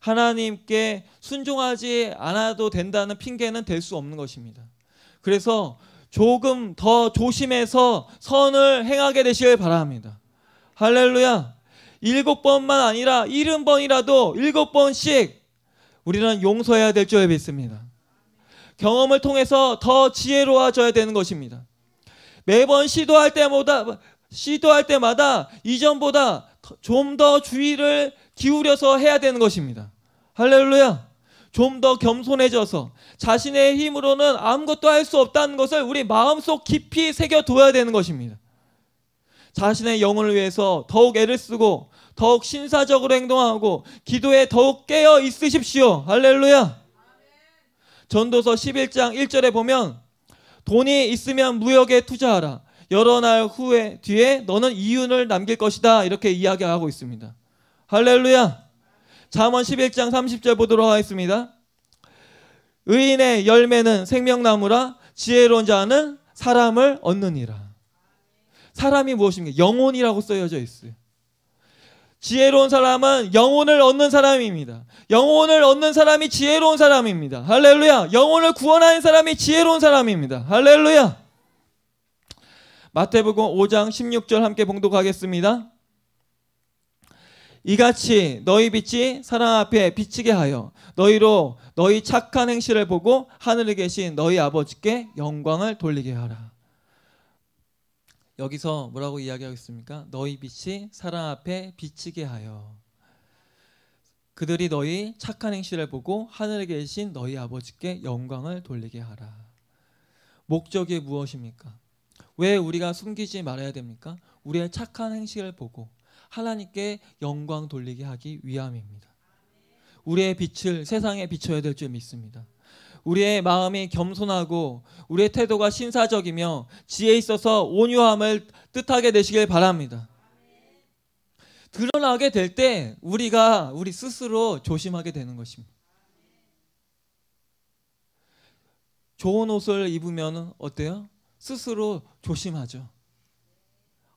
하나님께 순종하지 않아도 된다는 핑계는 될 수 없는 것입니다. 그래서 조금 더 조심해서 선을 행하게 되시길 바랍니다. 할렐루야. 일곱 번만 아니라 일흔 번이라도 일곱 번씩 우리는 용서해야 될 줄 믿습니다. 경험을 통해서 더 지혜로워져야 되는 것입니다. 매번 시도할 때마다 시도할 때마다 이전보다 좀 더 주의를 기울여서 해야 되는 것입니다. 할렐루야. 좀 더 겸손해져서 자신의 힘으로는 아무것도 할 수 없다는 것을 우리 마음속 깊이 새겨둬야 되는 것입니다. 자신의 영혼을 위해서 더욱 애를 쓰고 더욱 신사적으로 행동하고 기도에 더욱 깨어 있으십시오. 할렐루야. 전도서 11장 1절에 보면 돈이 있으면 무역에 투자하라. 여러 날 후에 뒤에 너는 이윤을 남길 것이다. 이렇게 이야기하고 있습니다. 할렐루야. 잠언 11장 30절 보도록 하겠습니다. 의인의 열매는 생명나무라 지혜로운 자는 사람을 얻느니라. 사람이 무엇입니까? 영혼이라고 쓰여져 있어요. 지혜로운 사람은 영혼을 얻는 사람입니다. 영혼을 얻는 사람이 지혜로운 사람입니다. 할렐루야. 영혼을 구원하는 사람이 지혜로운 사람입니다. 할렐루야. 마태복음 5장 16절 함께 봉독하겠습니다. 이같이 너희 빛이 사람 앞에 비치게 하여 너희로 너희 착한 행실을 보고 하늘에 계신 너희 아버지께 영광을 돌리게 하라. 여기서 뭐라고 이야기하겠습니까? 너희 빛이 사람 앞에 비치게 하여 그들이 너희 착한 행실을 보고 하늘에 계신 너희 아버지께 영광을 돌리게 하라. 목적이 무엇입니까? 왜 우리가 숨기지 말아야 됩니까? 우리의 착한 행실을 보고 하나님께 영광 돌리게 하기 위함입니다. 우리의 빛을 세상에 비춰야 될 줄 믿습니다. 우리의 마음이 겸손하고 우리의 태도가 신사적이며 지혜 있어서 온유함을 뜻하게 되시길 바랍니다. 드러나게 될 때 우리가 우리 스스로 조심하게 되는 것입니다. 좋은 옷을 입으면 어때요? 스스로 조심하죠.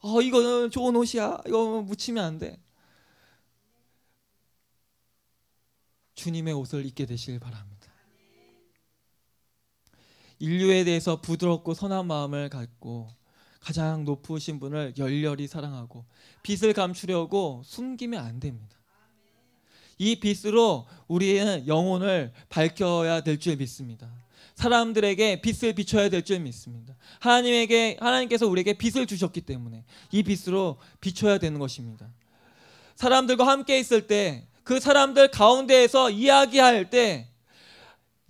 어, 아, 이거는 좋은 옷이야. 이거 묻히면 안 돼. 주님의 옷을 입게 되시길 바랍니다. 인류에 대해서 부드럽고 선한 마음을 갖고 가장 높으신 분을 열렬히 사랑하고 빛을 감추려고 숨기면 안 됩니다. 이 빛으로 우리는 영혼을 밝혀야 될 줄 믿습니다. 사람들에게 빛을 비춰야 될 줄 믿습니다. 하나님에게 하나님께서 우리에게 빛을 주셨기 때문에 이 빛으로 비춰야 되는 것입니다. 사람들과 함께 있을 때 그 사람들 가운데에서 이야기할 때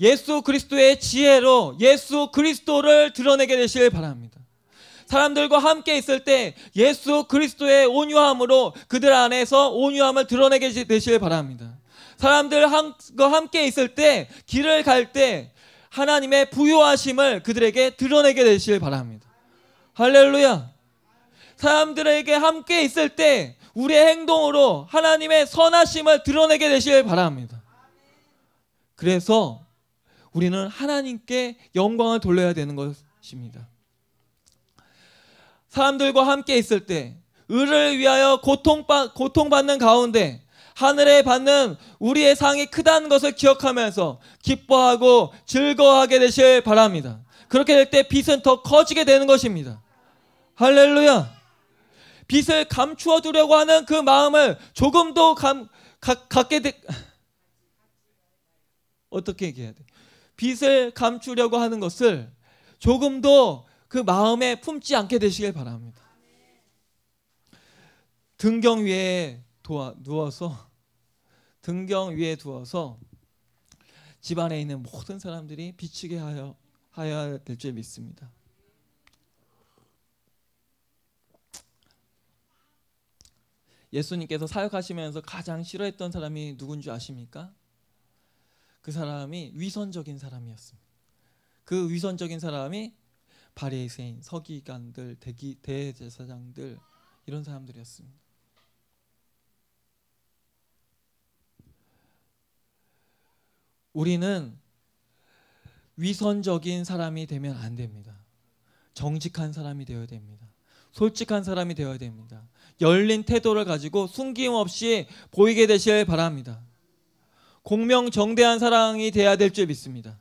예수 그리스도의 지혜로 예수 그리스도를 드러내게 되시길 바랍니다. 사람들과 함께 있을 때 예수 그리스도의 온유함으로 그들 안에서 온유함을 드러내게 되시길 바랍니다. 사람들과 함께 있을 때 길을 갈 때 하나님의 부요하심을 그들에게 드러내게 되시길 바랍니다. 할렐루야. 사람들에게 함께 있을 때 우리의 행동으로 하나님의 선하심을 드러내게 되시길 바랍니다. 그래서 우리는 하나님께 영광을 돌려야 되는 것입니다. 사람들과 함께 있을 때 을을 위하여 고통받, 는 가운데 하늘에 받는 우리의 상이 크다는 것을 기억하면서 기뻐하고 즐거워하게 되실 바랍니다. 그렇게 될 때 빛은 더 커지게 되는 것입니다. 할렐루야! 빛을 감추어 두려고 하는 그 마음을 조금도 감, 가, 갖게 되, 어떻게 얘기해야 돼? 빛을 감추려고 하는 것을 조금도 그 마음에 품지 않게 되시길 바랍니다. 등경 위에 도와, 누워서 등경 위에 두어서 집안에 있는 모든 사람들이 비치게 하여 하여야 될줄 믿습니다. 예수님께서 사역하시면서 가장 싫어했던 사람이 누군지 아십니까? 그 사람이 위선적인 사람이었습니다. 그 위선적인 사람이 바리새인, 서기관들, 대기, 대제사장들 이런 사람들이었습니다. 우리는 위선적인 사람이 되면 안 됩니다. 정직한 사람이 되어야 됩니다. 솔직한 사람이 되어야 됩니다. 열린 태도를 가지고 숨김 없이 보이게 되실 바랍니다. 공명정대한 사랑이 돼야 될 줄 믿습니다.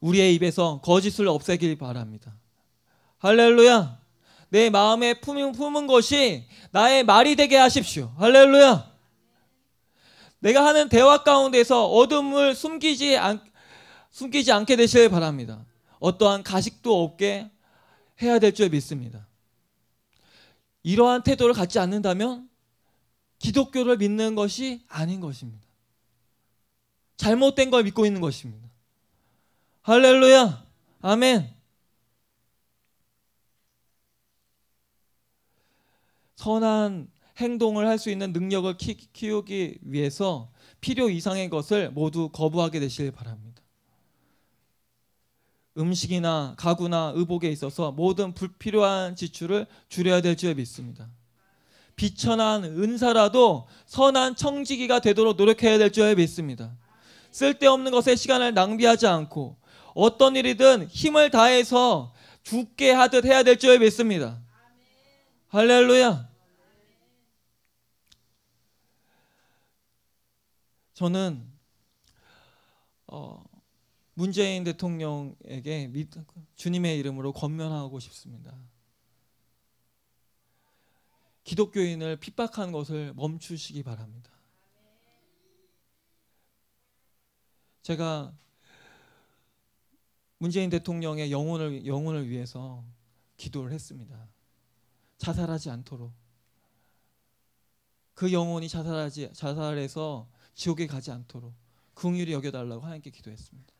우리의 입에서 거짓을 없애길 바랍니다. 할렐루야. 내 마음에 품은, 품은 것이 나의 말이 되게 하십시오. 할렐루야. 내가 하는 대화 가운데서 어둠을 숨기지, 않, 숨기지 않게 되시길 바랍니다. 어떠한 가식도 없게 해야 될 줄 믿습니다. 이러한 태도를 갖지 않는다면 기독교를 믿는 것이 아닌 것입니다. 잘못된 걸 믿고 있는 것입니다. 할렐루야. 아멘. 선한 행동을 할 수 있는 능력을 키우기 위해서 필요 이상의 것을 모두 거부하게 되시길 바랍니다. 음식이나 가구나 의복에 있어서 모든 불필요한 지출을 줄여야 될줄 믿습니다. 비천한 은사라도 선한 청지기가 되도록 노력해야 될줄 믿습니다. 쓸데없는 것에 시간을 낭비하지 않고 어떤 일이든 힘을 다해서 죽게 하듯 해야 될줄 믿습니다. 할렐루야. 저는 어, 문재인 대통령에게 주님의 이름으로 권면하고 싶습니다. 기독교인을 핍박하는 것을 멈추시기 바랍니다. 제가 문재인 대통령의 영혼을 영혼을 위해서 기도를 했습니다. 자살하지 않도록 그 영혼이 자살하지 자살해서 지옥에 가지 않도록 긍휼히 여겨달라고 하나님께 기도했습니다.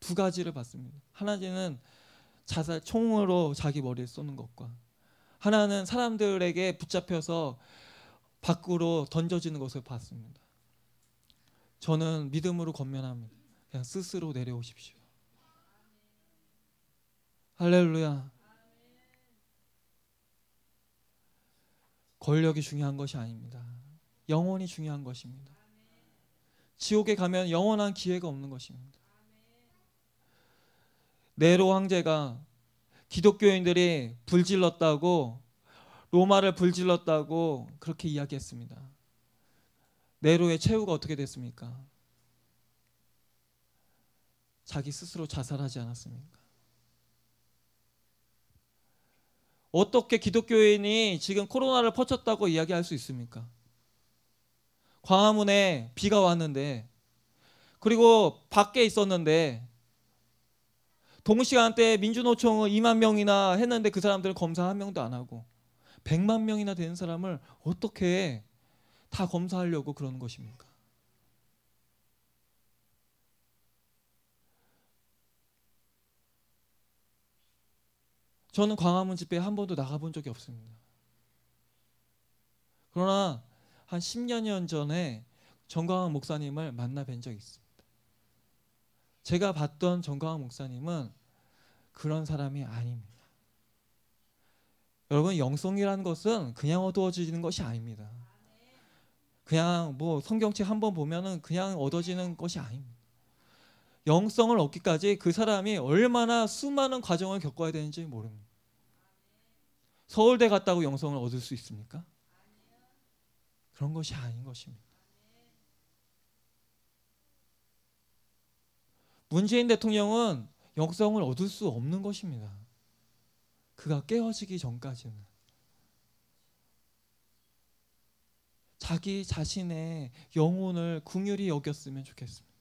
두 가지를 봤습니다. 하나는 자살 총으로 자기 머리를 쏘는 것과 하나는 사람들에게 붙잡혀서 밖으로 던져지는 것을 봤습니다. 저는 믿음으로 건면합니다. 그냥 스스로 내려오십시오. 할렐루야. 권력이 중요한 것이 아닙니다. 영혼이 중요한 것입니다. 지옥에 가면 영원한 기회가 없는 것입니다. 네로 황제가 기독교인들이 불질렀다고 로마를 불질렀다고 그렇게 이야기했습니다. 네로의 최후가 어떻게 됐습니까? 자기 스스로 자살하지 않았습니까? 어떻게 기독교인이 지금 코로나를 퍼쳤다고 이야기할 수 있습니까? 광화문에 비가 왔는데 그리고 밖에 있었는데 동시간대에 민주노총은 2만 명이나 했는데 그 사람들은 검사 한 명도 안 하고 100만 명이나 되는 사람을 어떻게 다 검사하려고 그러는 것입니까? 저는 광화문 집회에 한 번도 나가본 적이 없습니다. 그러나 한 10년 전에 정광환 목사님을 만나 뵌 적이 있습니다. 제가 봤던 정광훈 목사님은 그런 사람이 아닙니다. 여러분 영성이라는 것은 그냥 어두워지는 것이 아닙니다. 그냥 뭐 성경책 한 번 보면은 그냥 얻어지는 것이 아닙니다. 영성을 얻기까지 그 사람이 얼마나 수많은 과정을 겪어야 되는지 모릅니다. 서울대 갔다고 영성을 얻을 수 있습니까? 그런 것이 아닌 것입니다. 문재인 대통령은 역성을 얻을 수 없는 것입니다. 그가 깨어지기 전까지는 자기 자신의 영혼을 궁휼히 여겼으면 좋겠습니다.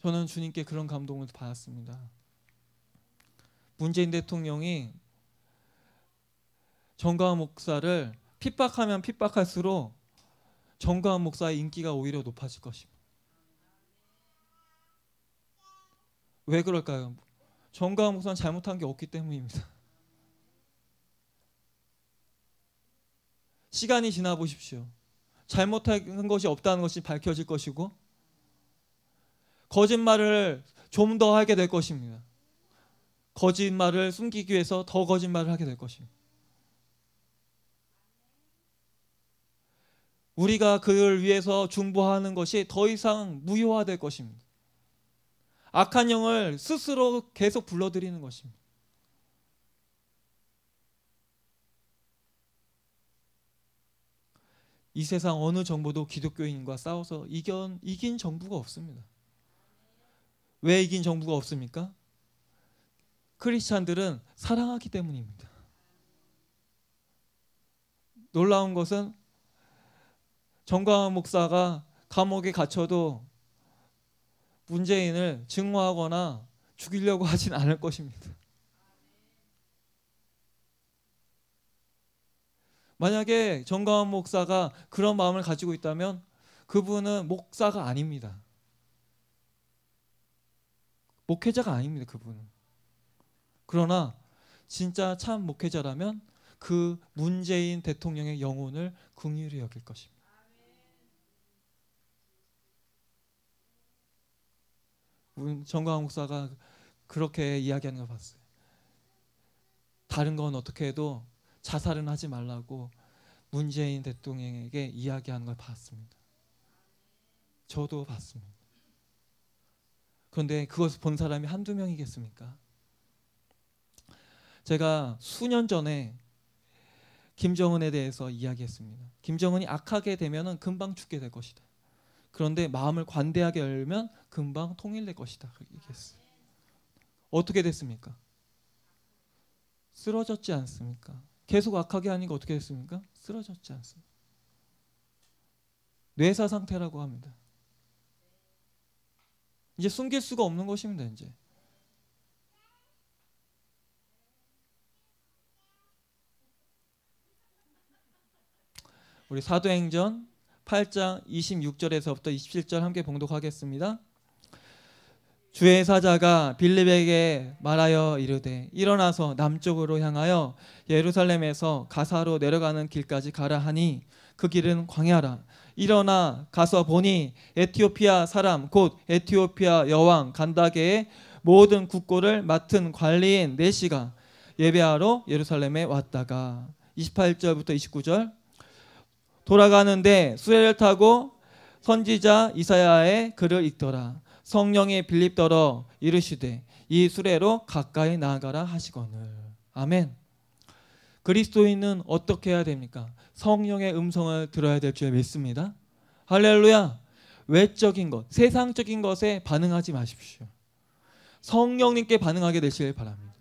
저는 주님께 그런 감동을 받았습니다. 문재인 대통령이 정가 목사를 핍박하면 핍박할수록 정가한 목사의 인기가 오히려 높아질 것입니다. 왜 그럴까요? 정가한 목사는 잘못한 게 없기 때문입니다. <laughs> 시간이 지나 보십시오. 잘못한 것이 없다는 것이 밝혀질 것이고 거짓말을 좀 더 하게 될 것입니다. 거짓말을 숨기기 위해서 더 거짓말을 하게 될 것입니다. 우리가 그를 위해서 중보하는 것이 더 이상 무효화될 것입니다. 악한 영을 스스로 계속 불러들이는 것입니다. 이 세상 어느 정부도 기독교인과 싸워서 이견, 이긴 정부가 없습니다. 왜 이긴 정부가 없습니까? 크리스찬들은 사랑하기 때문입니다. 놀라운 것은 정광훈 목사가 감옥에 갇혀도 문재인을 증오하거나 죽이려고 <laughs> 하진 않을 것입니다. 만약에 정광훈 목사가 그런 마음을 가지고 있다면 그분은 목사가 아닙니다. 목회자가 아닙니다. 그분은. 그러나 진짜 참 목회자라면 그 문재인 대통령의 영혼을 긍휼히 여길 것입니다. 정광 목사가 그렇게 이야기하는 걸 봤어요. 다른 건 어떻게 해도 자살은 하지 말라고 문재인 대통령에게 이야기하는 걸 봤습니다. 저도 봤습니다. 그런데 그것을 본 사람이 한두 명이겠습니까? 제가 수년 전에 김정은에 대해서 이야기했습니다. 김정은이 악하게 되면 금방 죽게 될 것이다. 그런데 마음을 관대하게 열면 금방 통일될 것이다. 얘기했어요. 어떻게 됐습니까? 쓰러졌지 않습니까? 계속 악하게 하니까 어떻게 됐습니까? 쓰러졌지 않습니까? 뇌사 상태라고 합니다. 이제 숨길 수가 없는 것입니다. 이제 우리 사도행전 8장 26절에서부터 27절 함께 봉독하겠습니다. 주의 사자가 빌립에게 말하여 이르되 일어나서 남쪽으로 향하여 예루살렘에서 가사로 내려가는 길까지 가라 하니 그 길은 광야라 일어나 가서 보니 에티오피아 사람 곧 에티오피아 여왕 간다게의 모든 국고를 맡은 관리인 네시가 예배하러 예루살렘에 왔다가 28절부터 29절 돌아가는데 수레를 타고 선지자 이사야의 글을 읽더라 성령의 빌립더러 이르시되 이 수레로 가까이 나아가라 하시거늘. 아멘. 그리스도인은 어떻게 해야 됩니까? 성령의 음성을 들어야 될 줄 믿습니다. 할렐루야. 외적인 것, 세상적인 것에 반응하지 마십시오. 성령님께 반응하게 되시길 바랍니다.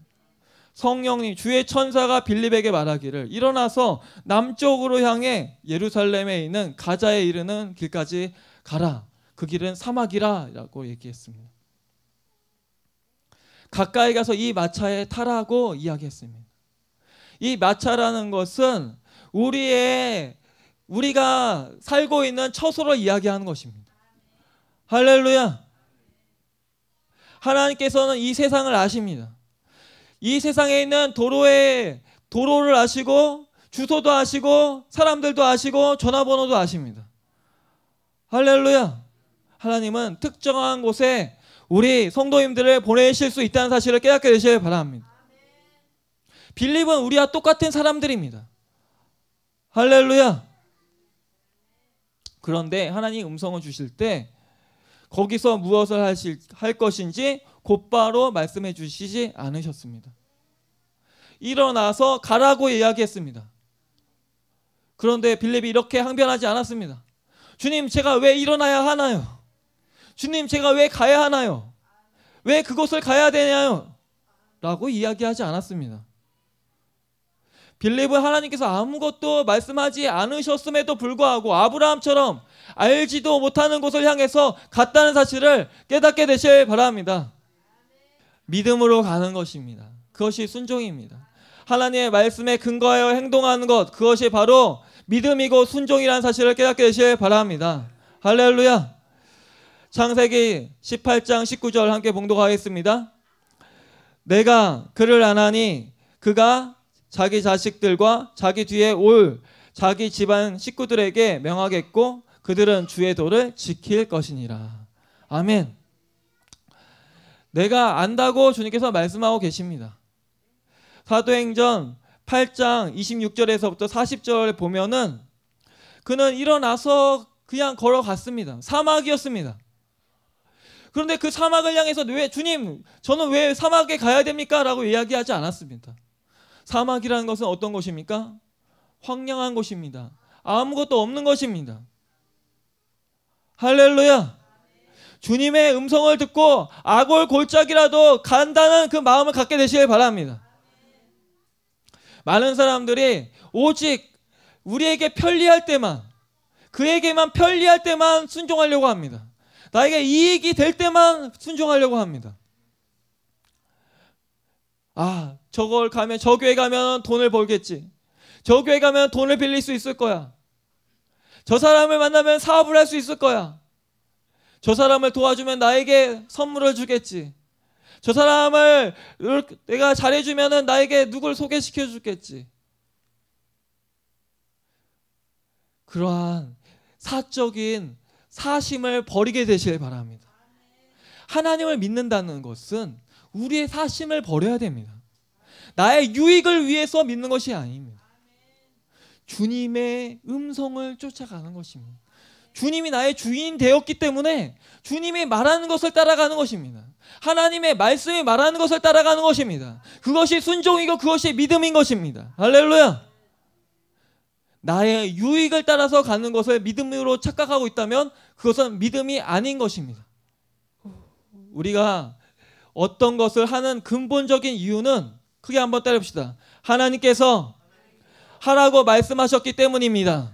성령님, 주의 천사가 빌립에게 말하기를 일어나서 남쪽으로 향해 예루살렘에 있는 가자에 이르는 길까지 가라. 그 길은 사막이라라고 얘기했습니다. 가까이 가서 이 마차에 타라고 이야기했습니다. 이 마차라는 것은 우리의 우리가 살고 있는 처소를 이야기하는 것입니다. 할렐루야. 하나님께서는 이 세상을 아십니다. 이 세상에 있는 도로에 도로를 아시고 주소도 아시고 사람들도 아시고 전화번호도 아십니다. 할렐루야. 하나님은 특정한 곳에 우리 성도님들을 보내실 수 있다는 사실을 깨닫게 되시길 바랍니다. 빌립은 우리와 똑같은 사람들입니다. 할렐루야. 그런데 하나님 음성을 주실 때 거기서 무엇을 하실 할 것인지 곧바로 말씀해 주시지 않으셨습니다. 일어나서 가라고 이야기했습니다. 그런데 빌립이 이렇게 항변하지 않았습니다. 주님, 제가 왜 일어나야 하나요? 주님 제가 왜 가야 하나요? 왜 그곳을 가야 되냐요 라고 이야기하지 않았습니다. 빌립은 하나님께서 아무것도 말씀하지 않으셨음에도 불구하고 아브라함처럼 알지도 못하는 곳을 향해서 갔다는 사실을 깨닫게 되실 바랍니다. 믿음으로 가는 것입니다. 그것이 순종입니다. 하나님의 말씀에 근거하여 행동하는 것, 그것이 바로 믿음이고 순종이라는 사실을 깨닫게 되실 바랍니다. 할렐루야! 창세기 18장 19절 함께 봉독하겠습니다. 내가 그를 안하니 그가 자기 자식들과 자기 뒤에 올 자기 집안 식구들에게 명하겠고 그들은 주의 도를 지킬 것이니라. 아멘. 내가 안다고 주님께서 말씀하고 계십니다. 사도행전 8장 26절에서부터 40절 보면은 그는 일어나서 그냥 걸어갔습니다. 사막이었습니다. 그런데 그 사막을 향해서 왜 주님 저는 왜 사막에 가야 됩니까? 라고 이야기하지 않았습니다. 사막이라는 것은 어떤 것입니까? 황량한 것입니다. 아무것도 없는 것입니다. 할렐루야. 주님의 음성을 듣고 악월 골짜기라도 간다는 그 마음을 갖게 되시길 바랍니다. 많은 사람들이 오직 우리에게 편리할 때만 그에게만 편리할 때만 순종하려고 합니다. 나에게 이익이 될 때만 순종하려고 합니다. 아, 저걸 가면 저 교회 가면 돈을 벌겠지. 저 교회 가면 돈을 빌릴 수 있을 거야. 저 사람을 만나면 사업을 할 수 있을 거야. 저 사람을 도와주면 나에게 선물을 주겠지. 저 사람을 내가 잘해주면 나에게 누굴 소개시켜 주겠지. 그러한 사적인 사심을 버리게 되시길 바랍니다. 하나님을 믿는다는 것은 우리의 사심을 버려야 됩니다. 나의 유익을 위해서 믿는 것이 아닙니다. 주님의 음성을 쫓아가는 것입니다. 주님이 나의 주인 되었기 때문에 주님이 말하는 것을 따라가는 것입니다. 하나님의 말씀이 말하는 것을 따라가는 것입니다. 그것이 순종이고 그것이 믿음인 것입니다. 할렐루야! 나의 유익을 따라서 가는 것을 믿음으로 착각하고 있다면 그것은 믿음이 아닌 것입니다. 우리가 어떤 것을 하는 근본적인 이유는 크게 한번 따라봅시다. 하나님께서 하라고 말씀하셨기 때문입니다.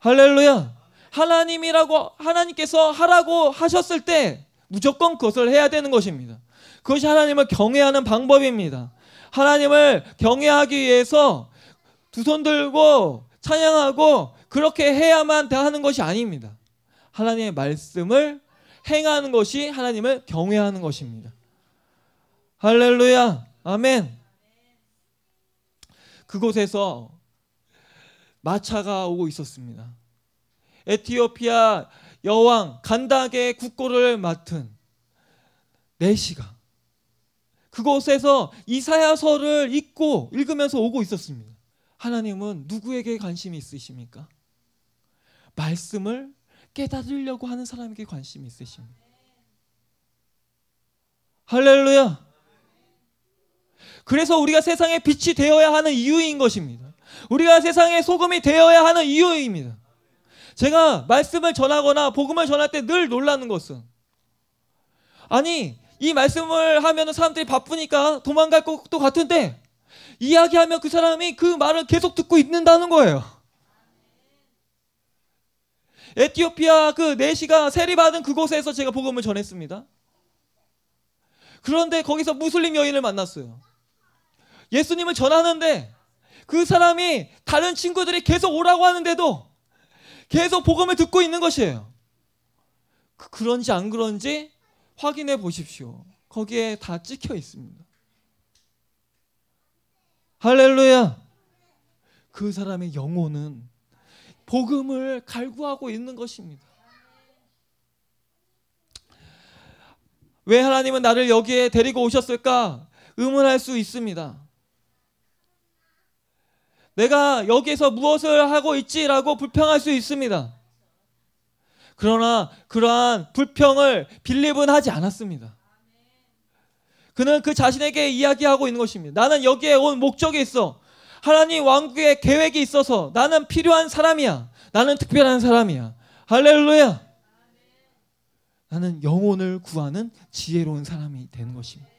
할렐루야. 하나님이라고 하나님께서 하라고 하셨을 때 무조건 그것을 해야 되는 것입니다. 그것이 하나님을 경외하는 방법입니다. 하나님을 경외하기 위해서 두손 들고 찬양하고 그렇게 해야만 하는 것이 아닙니다. 하나님의 말씀을 행하는 것이 하나님을 경외하는 것입니다. 할렐루야. 아멘. 그곳에서 마차가 오고 있었습니다. 에티오피아 여왕 간닥의 국고를 맡은 내시가 그곳에서 이사야서를 읽고 읽으면서 오고 있었습니다. 하나님은 누구에게 관심이 있으십니까? 말씀을 깨달으려고 하는 사람에게 관심이 있으십니다. 할렐루야! 그래서 우리가 세상에 빛이 되어야 하는 이유인 것입니다. 우리가 세상에 소금이 되어야 하는 이유입니다. 제가 말씀을 전하거나 복음을 전할 때 늘 놀라는 것은 아니 이 말씀을 하면 사람들이 바쁘니까 도망갈 것도 같은데 이야기하면 그 사람이 그 말을 계속 듣고 있는다는 거예요. 에티오피아 그 내시가 세리받은 그곳에서 제가 복음을 전했습니다. 그런데 거기서 무슬림 여인을 만났어요. 예수님을 전하는데 그 사람이 다른 친구들이 계속 오라고 하는데도 계속 복음을 듣고 있는 것이에요. 그, 그런지 안 그런지 확인해 보십시오. 거기에 다 찍혀 있습니다. 할렐루야. 그 사람의 영혼은 복음을 갈구하고 있는 것입니다. 왜 하나님은 나를 여기에 데리고 오셨을까? 의문할 수 있습니다. 내가 여기에서 무엇을 하고 있지라고 불평할 수 있습니다. 그러나 그러한 불평을 빌립은 하지 않았습니다. 그는 그 자신에게 이야기하고 있는 것입니다. 나는 여기에 온 목적이 있어. 하나님 왕국의 계획이 있어서 나는 필요한 사람이야. 나는 특별한 사람이야. 할렐루야. 나는 영혼을 구하는 지혜로운 사람이 되는 것입니다.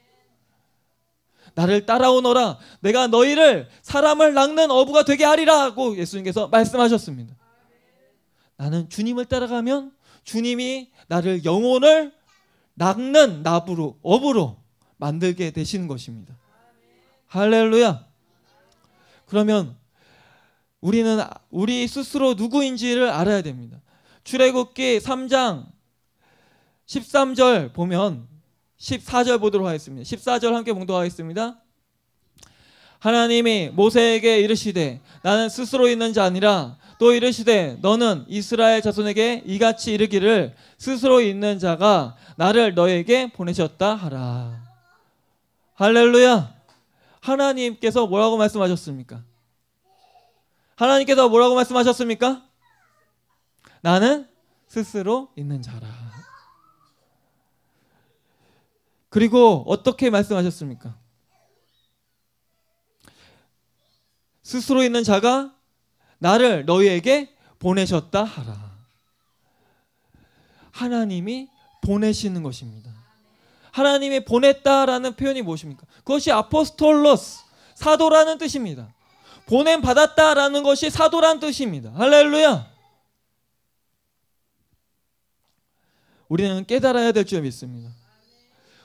나를 따라오너라. 내가 너희를 사람을 낚는 어부가 되게 하리라고 예수님께서 말씀하셨습니다. 나는 주님을 따라가면 주님이 나를 영혼을 낚는 나부로 어부로 만들게 되시는 것입니다. 할렐루야. 그러면 우리는 우리 스스로 누구인지를 알아야 됩니다. 출애굽기 3장 13절 보면 14절 보도록 하겠습니다. 14절 함께 봉독하겠습니다. 하나님이 모세에게 이르시되 나는 스스로 있는 자 아니라 또 이르시되 너는 이스라엘 자손에게 이같이 이르기를 스스로 있는 자가 나를 너에게 보내셨다 하라. 할렐루야. 하나님께서 뭐라고 말씀하셨습니까? 하나님께서 뭐라고 말씀하셨습니까? 나는 스스로 있는 자라. 그리고 어떻게 말씀하셨습니까? 스스로 있는 자가 나를 너희에게 보내셨다 하라. 하나님이 보내시는 것입니다. 하나님이 보냈다라는 표현이 무엇입니까? 그것이 아포스톨로스 사도라는 뜻입니다. 보냄 받았다라는 것이 사도란 뜻입니다. 할렐루야. 우리는 깨달아야 될줄 믿습니다.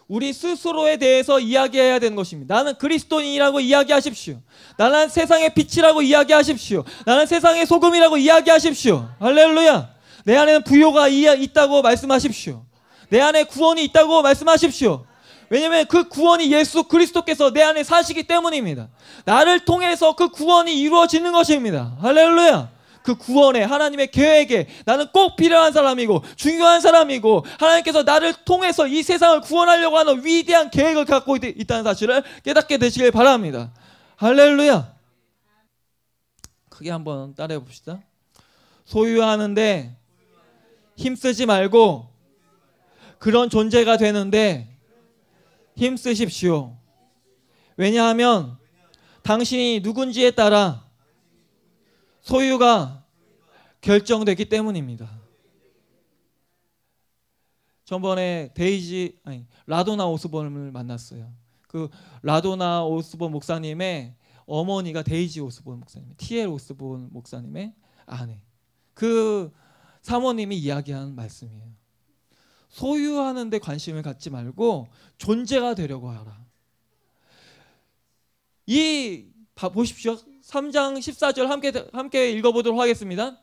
우리 스스로에 대해서 이야기해야 되는 것입니다. 나는 그리스도인이라고 이야기하십시오. 나는 세상의 빛이라고 이야기하십시오. 나는 세상의 소금이라고 이야기하십시오. 할렐루야. 내 안에는 부요가 있다고 말씀하십시오. 내 안에 구원이 있다고 말씀하십시오. 왜냐하면 그 구원이 예수 그리스도께서 내 안에 사시기 때문입니다. 나를 통해서 그 구원이 이루어지는 것입니다. 할렐루야. 그 구원에 하나님의 계획에 나는 꼭 필요한 사람이고 중요한 사람이고 하나님께서 나를 통해서 이 세상을 구원하려고 하는 위대한 계획을 갖고 있, 다는 사실을 깨닫게 되시길 바랍니다. 할렐루야. 크게 한번 따라해 봅시다. 소유하는데 힘쓰지 말고 그런 존재가 되는데 힘쓰십시오. 왜냐하면 당신이 누군지에 따라 소유가 결정되기 때문입니다. 전번에 데이지 아니 라도나 오스본을 만났어요. 그 라도나 오스본 목사님의 어머니가 데이지 오스본 목사님, 티엘 오스본 목사님의 아내. 그 사모님이 이야기한 말씀이에요. 소유하는 데 관심을 갖지 말고 존재가 되려고 하라. 이 보십시오. 3장 14절 함께 함께 읽어 보도록 하겠습니다.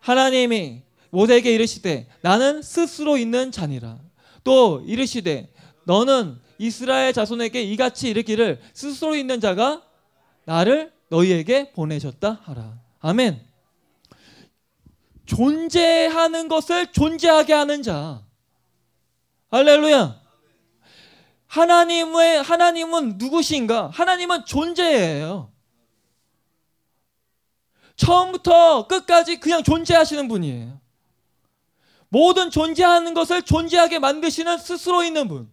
하나님이 모세에게 이르시되 나는 스스로 있는 자니라. 또 이르시되 너는 이스라엘 자손에게 이같이 이르기를 스스로 있는 자가 나를 너희에게 보내셨다 하라. 아멘. 존재하는 것을 존재하게 하는 자. 할렐루야. 하나님의 하나님은 누구신가? 하나님은 존재예요. 처음부터 끝까지 그냥 존재하시는 분이에요. 모든 존재하는 것을 존재하게 만드시는 스스로 있는 분.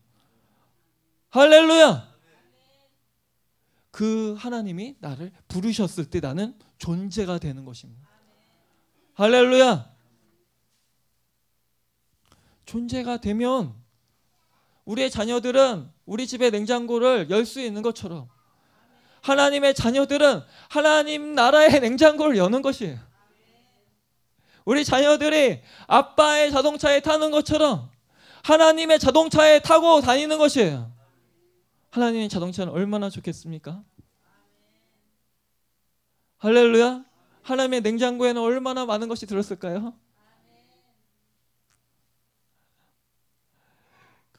할렐루야. 그 하나님이 나를 부르셨을 때 나는 존재가 되는 것입니다. 할렐루야. 존재가 되면 우리의 자녀들은 우리 집의 냉장고를 열 수 있는 것처럼 하나님의 자녀들은 하나님 나라의 냉장고를 여는 것이에요. 우리 자녀들이 아빠의 자동차에 타는 것처럼 하나님의 자동차에 타고 다니는 것이에요. 하나님의 자동차는 얼마나 좋겠습니까? 할렐루야. 하나님의 냉장고에는 얼마나 많은 것이 들었을까요?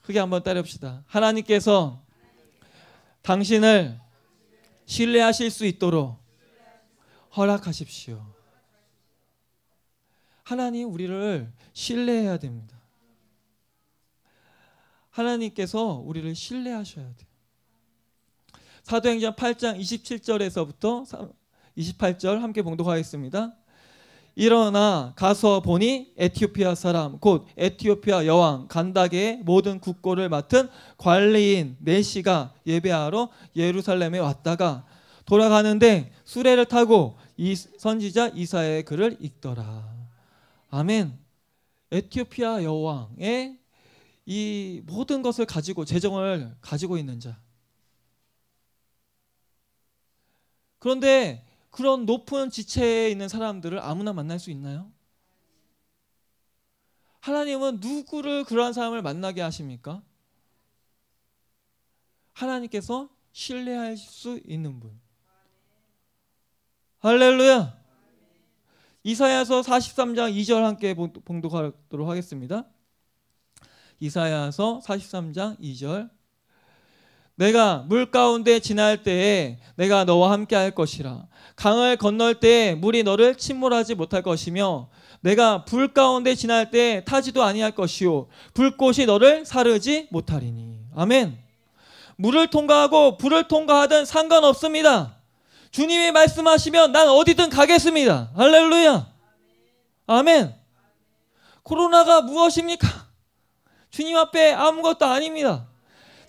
크게 한 번 따라합시다. 하나님께서 당신을 신뢰하실 수 있도록 허락하십시오. 하나님 우리를 신뢰해야 됩니다. 하나님께서 우리를 신뢰하셔야 돼요. 사도행전 8장 27절에서부터 28절 함께 봉독하겠습니다. 일어나 가서 보니 에티오피아 사람 곧 에티오피아 여왕 간다게 모든 국고를 맡은 관리인 네시가 예배하러 예루살렘에 왔다가 돌아가는데 수레를 타고 이 선지자 이사의 글을 읽더라. 아멘. 에티오피아 여왕의 이 모든 것을 가지고 재정을 가지고 있는 자. 그런데 그런 높은 지체에 있는 사람들을 아무나 만날 수 있나요? 하나님은 누구를 그러한 사람을 만나게 하십니까? 하나님께서 신뢰할 수 있는 분. 할렐루야. 이사야서 43장 2절 함께 봉독하도록 하겠습니다. 이사야서 43장 2절 내가 물 가운데 지날 때에 내가 너와 함께 할 것이라. 강을 건널 때에 물이 너를 침몰하지 못할 것이며 내가 불 가운데 지날 때 타지도 아니할 것이요 불꽃이 너를 사르지 못하리니. 아멘. 물을 통과하고 불을 통과하든 상관없습니다. 주님이 말씀하시면 난 어디든 가겠습니다. 할렐루야. 아멘. 코로나가 무엇입니까? 주님 앞에 아무것도 아닙니다.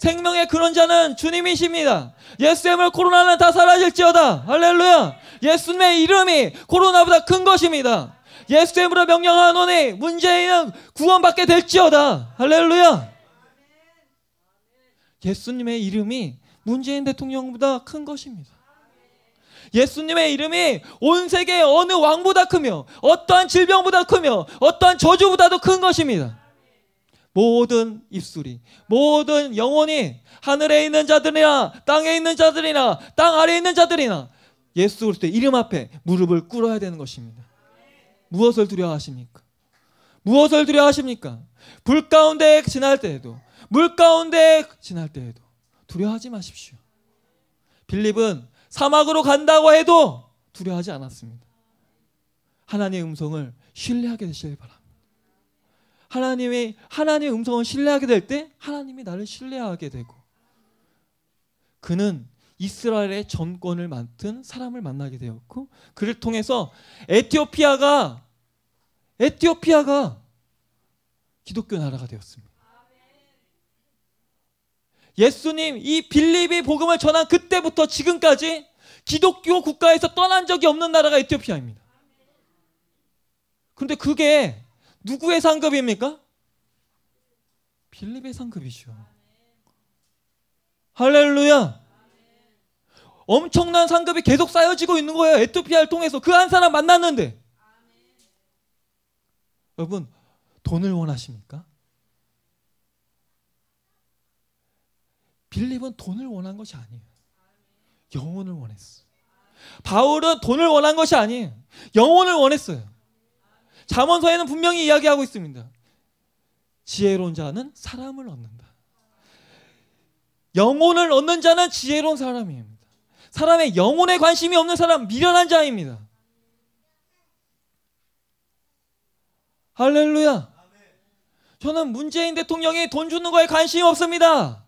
생명의 근원자는 주님이십니다. 예수님을 코로나는 다 사라질지어다. 할렐루야. 예수님의 이름이 코로나보다 큰 것입니다. 예수님으로 명령하노니 문제인은 구원받게 될지어다. 할렐루야. 예수님의 이름이 문재인 대통령보다 큰 것입니다. 예수님의 이름이 온 세계 어느 왕보다 크며 어떠한 질병보다 크며 어떠한 저주보다도 큰 것입니다. 모든 입술이 모든 영혼이 하늘에 있는 자들이나 땅에 있는 자들이나 땅 아래에 있는 자들이나 예수 그리스도의 이름 앞에 무릎을 꿇어야 되는 것입니다. 무엇을 두려워하십니까? 무엇을 두려워하십니까? 불 가운데 지날 때에도 물 가운데 지날 때에도 두려워하지 마십시오. 빌립은 사막으로 간다고 해도 두려워하지 않았습니다. 하나님의 음성을 신뢰하게 되시길 바랍니다. 하나님의 하나님의 음성을 신뢰하게 될 때 하나님이 나를 신뢰하게 되고 그는 이스라엘의 정권을 맡은 사람을 만나게 되었고 그를 통해서 에티오피아가 에티오피아가 기독교 나라가 되었습니다. 예수님 이 빌립이 복음을 전한 그때부터 지금까지 기독교 국가에서 떠난 적이 없는 나라가 에티오피아입니다. 그런데 그게 누구의 상급입니까? 빌립의 상급이죠. 할렐루야. 엄청난 상급이 계속 쌓여지고 있는 거예요. 에티피아를 통해서 그 한 사람 만났는데. 여러분, 돈을 원하십니까? 빌립은 돈을 원한 것이 아니에요. 영혼을 원했어. 바울은 돈을 원한 것이 아니에요. 영혼을 원했어요. 잠언서에는 분명히 이야기하고 있습니다. 지혜로운 자는 사람을 얻는다. 영혼을 얻는 자는 지혜로운 사람입니다. 사람의 영혼에 관심이 없는 사람 미련한 자입니다. 할렐루야. 저는 문재인 대통령이 돈 주는 거에 관심이 없습니다.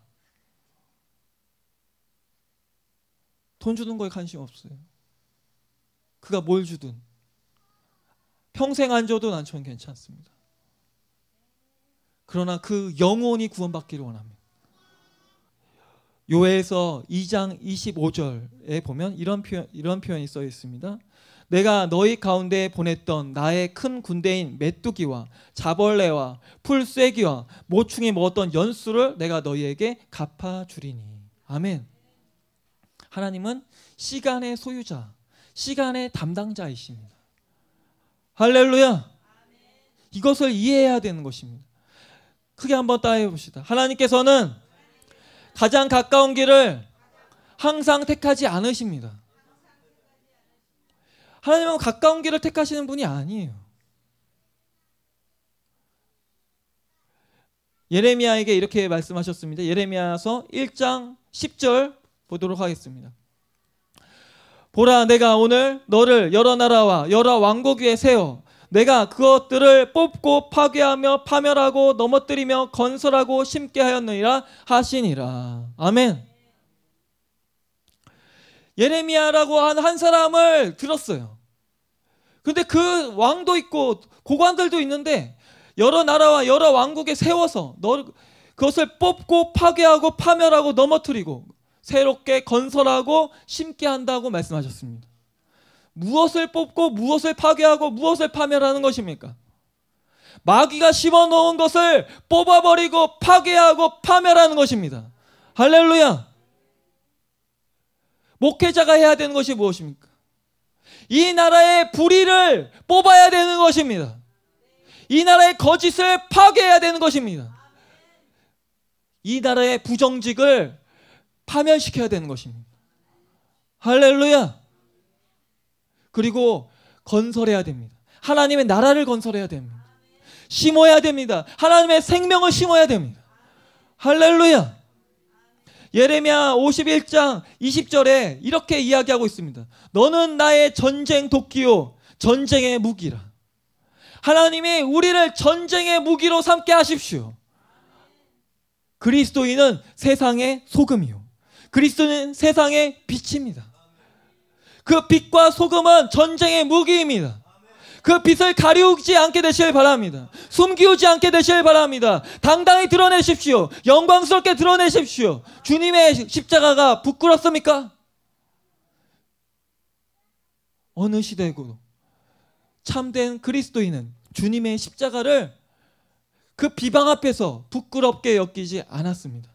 돈 주는 거에 관심 없어요. 그가 뭘 주든 평생 안 줘도 난 저는 괜찮습니다. 그러나 그 영혼이 구원받기를 원합니다. 요에서 2장 25절에 보면 이런 표현, 이런 표현이 써 있습니다. 내가 너희 가운데 보냈던 나의 큰 군대인 메뚜기와 자벌레와 풀쇠기와 모충이 먹었던 연수를 내가 너희에게 갚아 주리니. 아멘. 하나님은 시간의 소유자, 시간의 담당자이십니다. 할렐루야. 이것을 이해해야 되는 것입니다. 크게 한번 따해 봅시다. 하나님께서는 가장 가까운 길을 항상 택하지 않으십니다. 하나님은 가까운 길을 택하시는 분이 아니에요. 예레미야에게 이렇게 말씀하셨습니다. 예레미야서 1장 10절 보도록 하겠습니다. 보라 내가 오늘 너를 여러 나라와 여러 왕국 위에 세워 내가 그것들을 뽑고 파괴하며 파멸하고 넘어뜨리며 건설하고 심게 하였느니라 하시니라. 아멘. 예레미야라고 한 한 사람을 들었어요. 근데 그 왕도 있고 고관들도 있는데 여러 나라와 여러 왕국에 세워서 너 그것을 뽑고 파괴하고 파멸하고 넘어뜨리고 새롭게 건설하고 심게 한다고 말씀하셨습니다. 무엇을 뽑고 무엇을 파괴하고 무엇을 파멸하는 것입니까? 마귀가 심어 놓은 것을 뽑아버리고 파괴하고 파멸하는 것입니다. 할렐루야! 목회자가 해야 되는 것이 무엇입니까? 이 나라의 불의를 뽑아야 되는 것입니다. 이 나라의 거짓을 파괴해야 되는 것입니다. 이 나라의 부정직을 파멸시켜야 되는 것입니다. 할렐루야! 그리고 건설해야 됩니다. 하나님의 나라를 건설해야 됩니다. 심어야 됩니다. 하나님의 생명을 심어야 됩니다. 할렐루야! 예레미야 51장 20절에 이렇게 이야기하고 있습니다. 너는 나의 전쟁 도끼요, 전쟁의 무기라. 하나님이 우리를 전쟁의 무기로 삼게 하십시오. 그리스도인은 세상의 소금이요. 그리스도는 세상의 빛입니다. 그 빛과 소금은 전쟁의 무기입니다. 그 빛을 가리우지 않게 되시길 바랍니다. 숨기우지 않게 되시길 바랍니다. 당당히 드러내십시오. 영광스럽게 드러내십시오. 주님의 십자가가 부끄럽습니까? 어느 시대고 참된 그리스도인은 주님의 십자가를 그 비방 앞에서 부끄럽게 여기지 않았습니다.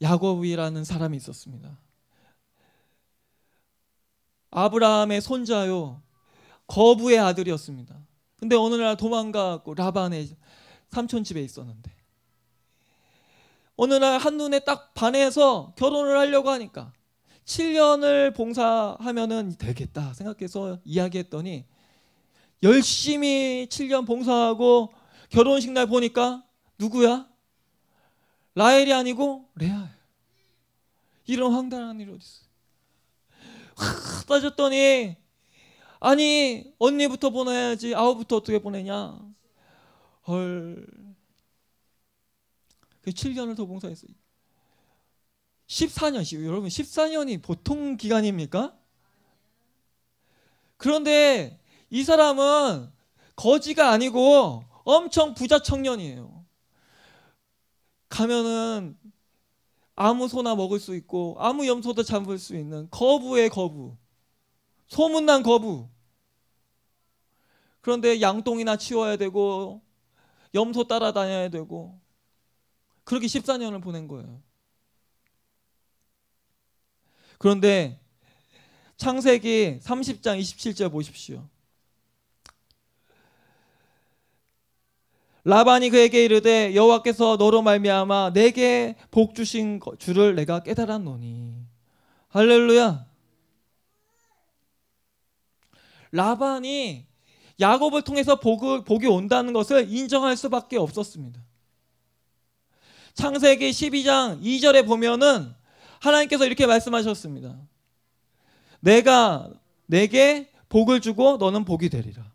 야곱이라는 사람이 있었습니다. 아브라함의 손자요 거부의 아들이었습니다. 근데 어느 날 도망가고 라반의 삼촌 집에 있었는데 어느 날 한눈에 딱 반해서 결혼을 하려고 하니까 7년을 봉사하면은 되겠다 생각해서 이야기했더니 열심히 7년 봉사하고 결혼식 날 보니까 누구야? 라헬이 아니고 레아예요. 이런 황당한 일이 어디 어요 따졌더니 아니 언니부터 보내야지 아우부터 어떻게 보내냐? 헐. 그 7년을 더 봉사했어요. 14년, 여러분 14년이 보통 기간입니까? 그런데 이 사람은 거지가 아니고 엄청 부자 청년이에요. 가면은 아무 소나 먹을 수 있고 아무 염소도 잡을 수 있는 거부의 거부. 소문난 거부. 그런데 양똥이나 치워야 되고 염소 따라다녀야 되고 그렇게 14년을 보낸 거예요. 그런데 창세기 30장 27절 보십시오. 라반이 그에게 이르되 여호와께서 너로 말미암아 내게 복 주신 줄을 내가 깨달았노니 할렐루야. 라반이 야곱을 통해서 복을, 복이 온다는 것을 인정할 수밖에 없었습니다. 창세기 12장 2절에 보면은 하나님께서 이렇게 말씀하셨습니다. 내가 내게 복을 주고 너는 복이 되리라.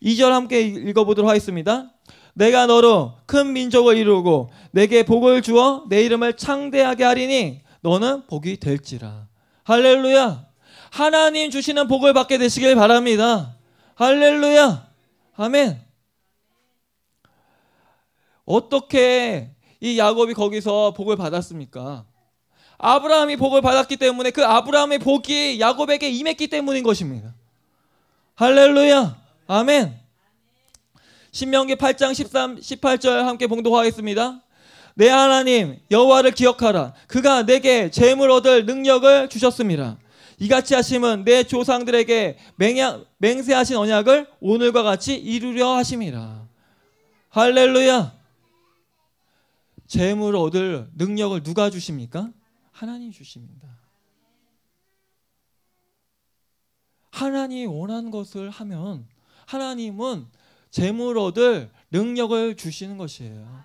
이절 함께 읽어보도록 하겠습니다. 내가 너로 큰 민족을 이루고 내게 복을 주어 내 이름을 창대하게 하리니 너는 복이 될지라. 할렐루야. 하나님 주시는 복을 받게 되시길 바랍니다. 할렐루야. 아멘. 어떻게 이 야곱이 거기서 복을 받았습니까? 아브라함이 복을 받았기 때문에 그 아브라함의 복이 야곱에게 임했기 때문인 것입니다. 할렐루야. 아멘. 신명기 8장 13, 18절 함께 봉독하겠습니다. 내 하나님 여호와를 기억하라. 그가 내게 재물 얻을 능력을 주셨습니다. 이같이 하심은 내 조상들에게 맹약, 맹세하신 언약을 오늘과 같이 이루려 하심이라. 할렐루야. 재물 얻을 능력을 누가 주십니까? 하나님 주십니다. 하나님 원한 것을 하면 하나님은 재물 얻을 능력을 주시는 것이에요.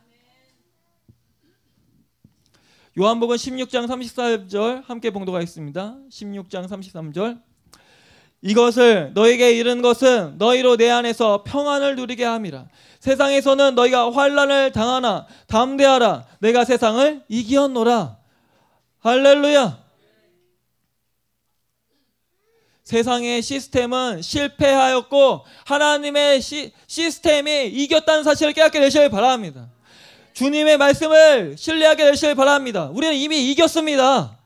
요한복음 16장 34절 함께 봉독하겠습니다. 16장 33절 이것을 너에게 이른 것은 너희로 내 안에서 평안을 누리게 함이라. 세상에서는 너희가 환란을 당하나 담대하라. 내가 세상을 이기었노라. 할렐루야. 세상의 시스템은 실패하였고 하나님의 시, 스템이 이겼다는 사실을 깨닫게 되시길 바랍니다. 주님의 말씀을 신뢰하게 되시길 바랍니다. 우리는 이미 이겼습니다.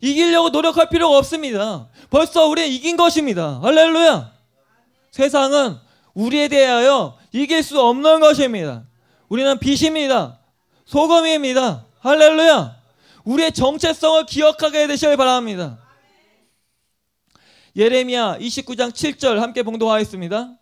이기려고 노력할 필요가 없습니다. 벌써 우리는 이긴 것입니다. 할렐루야. 세상은 우리에 대하여 이길 수 없는 것입니다. 우리는 빛입니다. 소금입니다. 할렐루야. 우리의 정체성을 기억하게 되시길 바랍니다. 예레미야 29장 7절 함께 봉독하겠습니다.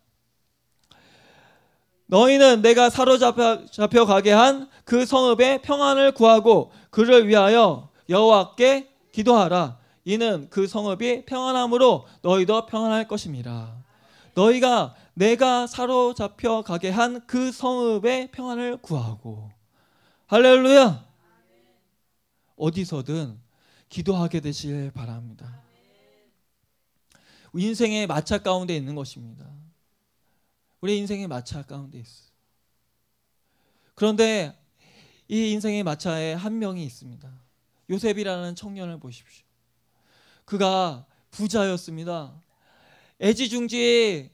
너희는 내가 사로잡혀 잡혀 가게 한 그 성읍에 평안을 구하고 그를 위하여 여호와께 기도하라. 이는 그 성읍이 평안함으로 너희도 평안할 것입니다. 너희가 내가 사로잡혀 가게 한 그 성읍의 평안을 구하고 할렐루야. 어디서든 기도하게 되실 바랍니다. 인생의 마차 가운데 있는 것입니다. 우리 인생의 마차 가운데 있어. 그런데 이 인생의 마차에 한 명이 있습니다. 요셉이라는 청년을 보십시오. 그가 부자였습니다. 애지중지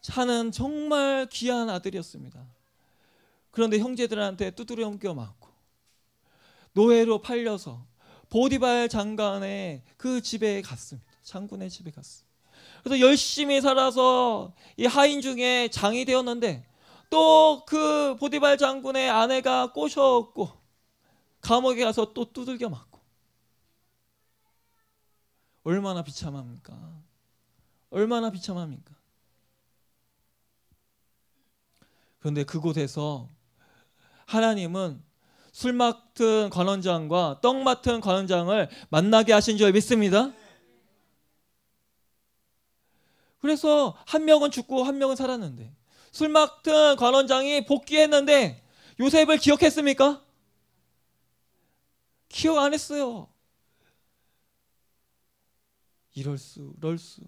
차는 정말 귀한 아들이었습니다. 그런데 형제들한테 두드려 맞고 노예로 팔려서 보디발 장관의 그 집에 갔습니다. 장군의 집에 갔습니다. 그래서 열심히 살아서 이 하인 중에 장이 되었는데 또 그 보디발 장군의 아내가 꼬셔고 감옥에 가서 또 두들겨 맞고 얼마나 비참합니까? 얼마나 비참합니까? 그런데 그곳에서 하나님은 술 맡은 관원장과 떡 맡은 관원장을 만나게 하신 줄 믿습니다. 그래서 한 명은 죽고 한 명은 살았는데 술 맡은 관원장이 복귀했는데 요셉을 기억했습니까? 기억 안 했어요. 이럴 수, 럴 수.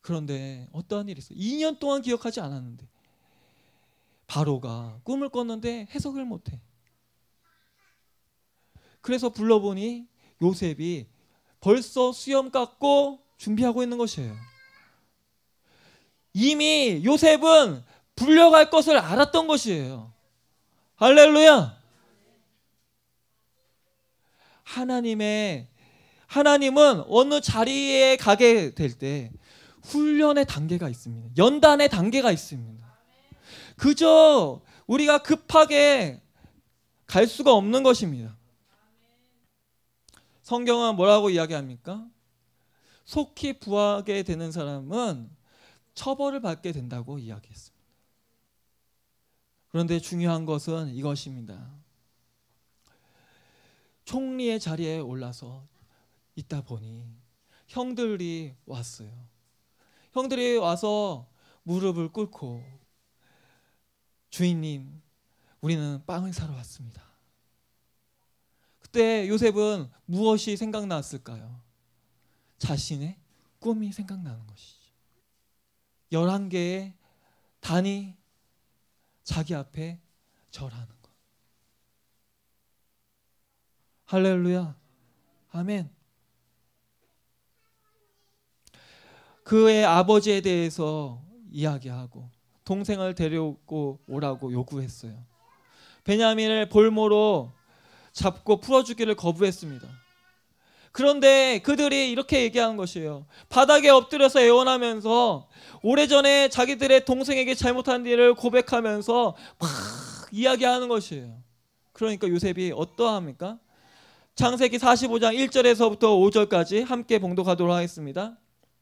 그런데 어떠한 일이 있어 2년 동안 기억하지 않았는데 바로가 꿈을 꿨는데 해석을 못해. 그래서 불러보니 요셉이 벌써 수염 깎고 준비하고 있는 것이에요. 이미 요셉은 불려갈 것을 알았던 것이에요. 할렐루야! 하나님의, 하나님은 어느 자리에 가게 될 때 훈련의 단계가 있습니다. 연단의 단계가 있습니다. 그저 우리가 급하게 갈 수가 없는 것입니다. 성경은 뭐라고 이야기합니까? 속히 부하게 되는 사람은 처벌을 받게 된다고 이야기했습니다. 그런데 중요한 것은 이것입니다. 총리의 자리에 올라서 있다 보니 형들이 왔어요. 형들이 와서 무릎을 꿇고 주인님, 우리는 빵을 사러 왔습니다. 그때 요셉은 무엇이 생각났을까요? 자신의 꿈이 생각나는 것이죠. 11개의 단이 자기 앞에 절하는 것. 할렐루야. 아멘. 그의 아버지에 대해서 이야기하고 동생을 데려오고 오라고 요구했어요. 베냐민을 볼모로 잡고 풀어주기를 거부했습니다. 그런데 그들이 이렇게 얘기하는 것이에요. 바닥에 엎드려서 애원하면서 오래전에 자기들의 동생에게 잘못한 일을 고백하면서 막 이야기하는 것이에요. 그러니까 요셉이 어떠합니까? 창세기 45장 1절에서부터 5절까지 함께 봉독하도록 하겠습니다.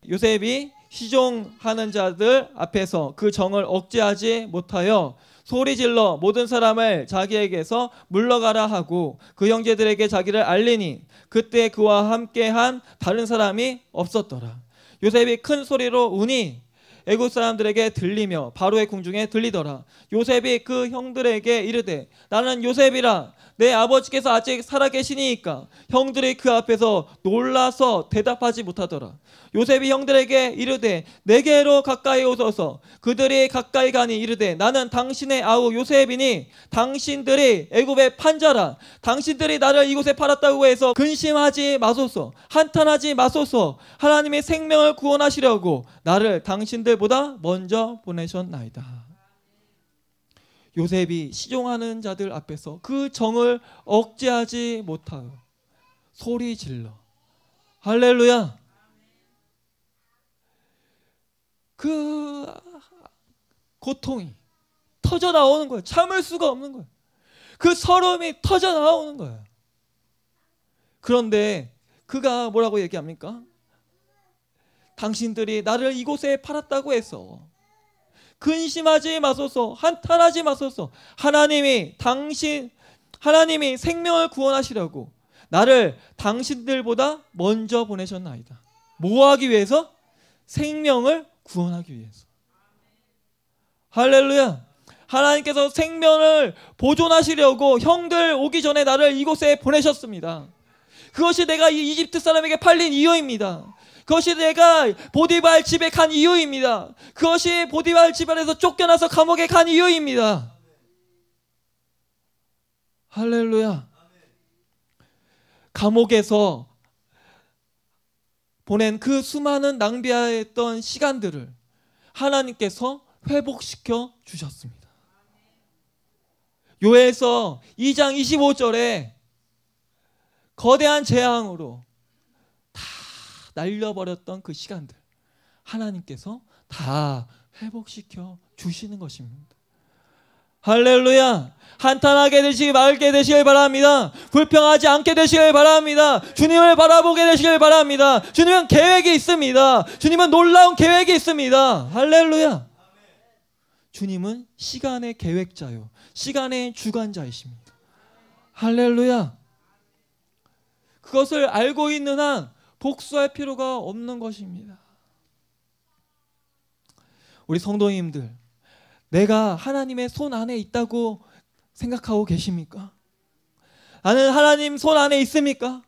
요셉이 시종하는 자들 앞에서 그 정을 억제하지 못하여 소리질러 모든 사람을 자기에게서 물러가라 하고 그 형제들에게 자기를 알리니 그때 그와 함께한 다른 사람이 없었더라. 요셉이 큰 소리로 우니 애굽 사람들에게 들리며 바로의 궁중에 들리더라. 요셉이 그 형들에게 이르되 나는 요셉이라 내 아버지께서 아직 살아계시니까 형들이 그 앞에서 놀라서 대답하지 못하더라. 요셉이 형들에게 이르되 내게로 가까이 오소서 그들이 가까이 가니 이르되 나는 당신의 아우 요셉이니 당신들이 애굽의 판자라 당신들이 나를 이곳에 팔았다고 해서 근심하지 마소서 한탄하지 마소서 하나님의 생명을 구원하시려고 나를 당신들보다 먼저 보내셨나이다. 요셉이 시종하는 자들 앞에서 그 정을 억제하지 못하여 소리 질러 할렐루야. 그 고통이 터져 나오는 거예 참을 수가 없는 거예그서러이 터져 나오는 거예 그런데 그가 뭐라고 얘기합니까? 당신들이 나를 이곳에 팔았다고 해서 근심하지 마소서, 한탄하지 마소서. 하나님이 당신, 하나님이 생명을 구원하시려고 나를 당신들보다 먼저 보내셨나이다. 뭐하기 위해서? 생명을 구원하기 위해서. 할렐루야. 하나님께서 생명을 보존하시려고 형들 오기 전에 나를 이곳에 보내셨습니다. 그것이 내가 이 이집트 사람에게 팔린 이유입니다. 그것이 내가 보디발 집에 간 이유입니다. 그것이 보디발 집안에서 쫓겨나서 감옥에 간 이유입니다. 할렐루야. 감옥에서 보낸 그 수많은 낭비했던 시간들을 하나님께서 회복시켜 주셨습니다. 요에서 2장 25절에 거대한 재앙으로 날려버렸던 그 시간들 하나님께서 다 회복시켜 주시는 것입니다. 할렐루야! 한탄하게 되시길 맑게 되시길 바랍니다. 불평하지 않게 되시길 바랍니다. 주님을 바라보게 되시길 바랍니다. 주님은 계획이 있습니다. 주님은 놀라운 계획이 있습니다. 할렐루야! 주님은 시간의 계획자요. 시간의 주관자이십니다. 할렐루야! 그것을 알고 있는 한 복수할 필요가 없는 것입니다. 우리 성도님들, 내가 하나님의 손 안에 있다고 생각하고 계십니까? 나는 하나님 손 안에 있습니까?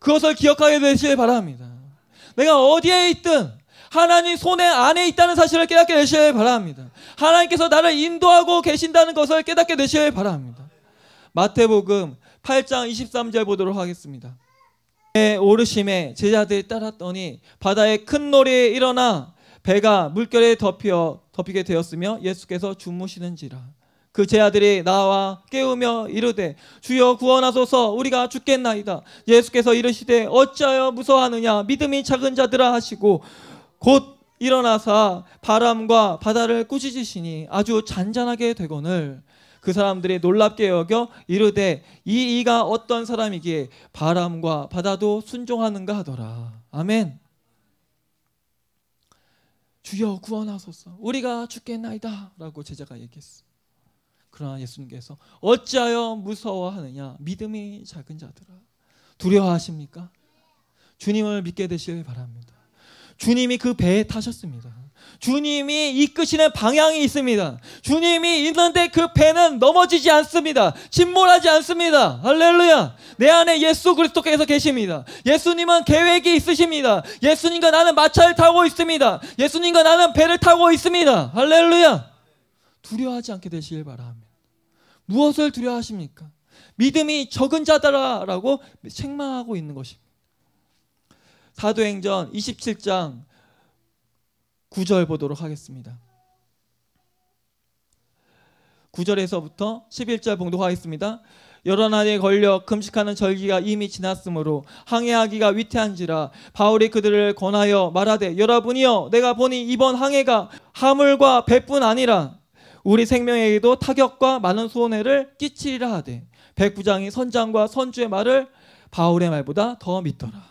그것을 기억하게 되시길 바랍니다. 내가 어디에 있든 하나님 손에 안에 있다는 사실을 깨닫게 되시길 바랍니다. 하나님께서 나를 인도하고 계신다는 것을 깨닫게 되시길 바랍니다. 마태복음 8장 23절 보도록 하겠습니다. 오르심에 제자들이 따랐더니 바다에 큰 노래에 일어나 배가 물결에 덮여 덮이게 되었으며 예수께서 주무시는지라 그 제자들이 나와 깨우며 이르되 주여 구원하소서 우리가 죽겠나이다 예수께서 이르시되 어찌하여 무서워하느냐 믿음이 작은 자들아 하시고 곧일어나서 바람과 바다를 꾸짖으시니 아주 잔잔하게 되거늘 그 사람들이 놀랍게 여겨 이르되 이 이가 어떤 사람이기에 바람과 바다도 순종하는가 하더라. 아멘. 주여 구원하소서. 우리가 죽겠나이다라고 제자가 얘기했어. 그러나 예수님께서 어찌하여 무서워하느냐 믿음이 작은 자들아 두려워하십니까? 주님을 믿게 되시길 바랍니다. 주님이 그 배에 타셨습니다. 주님이 이끄시는 방향이 있습니다. 주님이 있는데 그 배는 넘어지지 않습니다. 침몰하지 않습니다. 할렐루야. 내 안에 예수 그리스도께서 계십니다. 예수님은 계획이 있으십니다. 예수님과 나는 마차를 타고 있습니다. 예수님과 나는 배를 타고 있습니다. 할렐루야. 두려워하지 않게 되시길 바랍니다. 무엇을 두려워하십니까? 믿음이 적은 자다라고 책망하고 있는 것입니다. 사도행전 27장 9절 보도록 하겠습니다. 9절에서부터 11절 봉독하겠습니다. 여러 날에 걸려 금식하는 절기가 이미 지났으므로 항해하기가 위태한지라 바울이 그들을 권하여 말하되 여러분이여 내가 보니 이번 항해가 하물과 배뿐 아니라 우리 생명에게도 타격과 많은 손해를 끼치리라 하되 백부장이 선장과 선주의 말을 바울의 말보다 더 믿더라.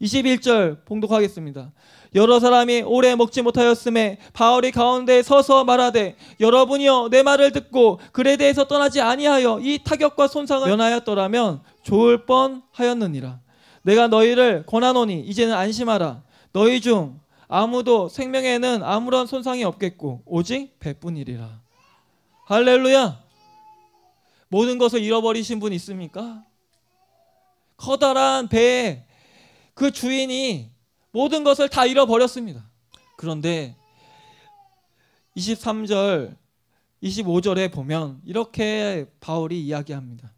21절 봉독하겠습니다. 여러 사람이 오래 먹지 못하였음에 바울이 가운데 서서 말하되 여러분이여 내 말을 듣고 글에 대해서 떠나지 아니하여 이 타격과 손상을 면하였더라면 좋을 뻔하였느니라. 내가 너희를 권하노니 이제는 안심하라. 너희 중 아무도 생명에는 아무런 손상이 없겠고 오직 배뿐이리라. 할렐루야. 모든 것을 잃어버리신 분 있습니까? 커다란 배에 그 주인이 모든 것을 다 잃어버렸습니다. 그런데 23절, 25절에 보면 이렇게 바울이 이야기합니다.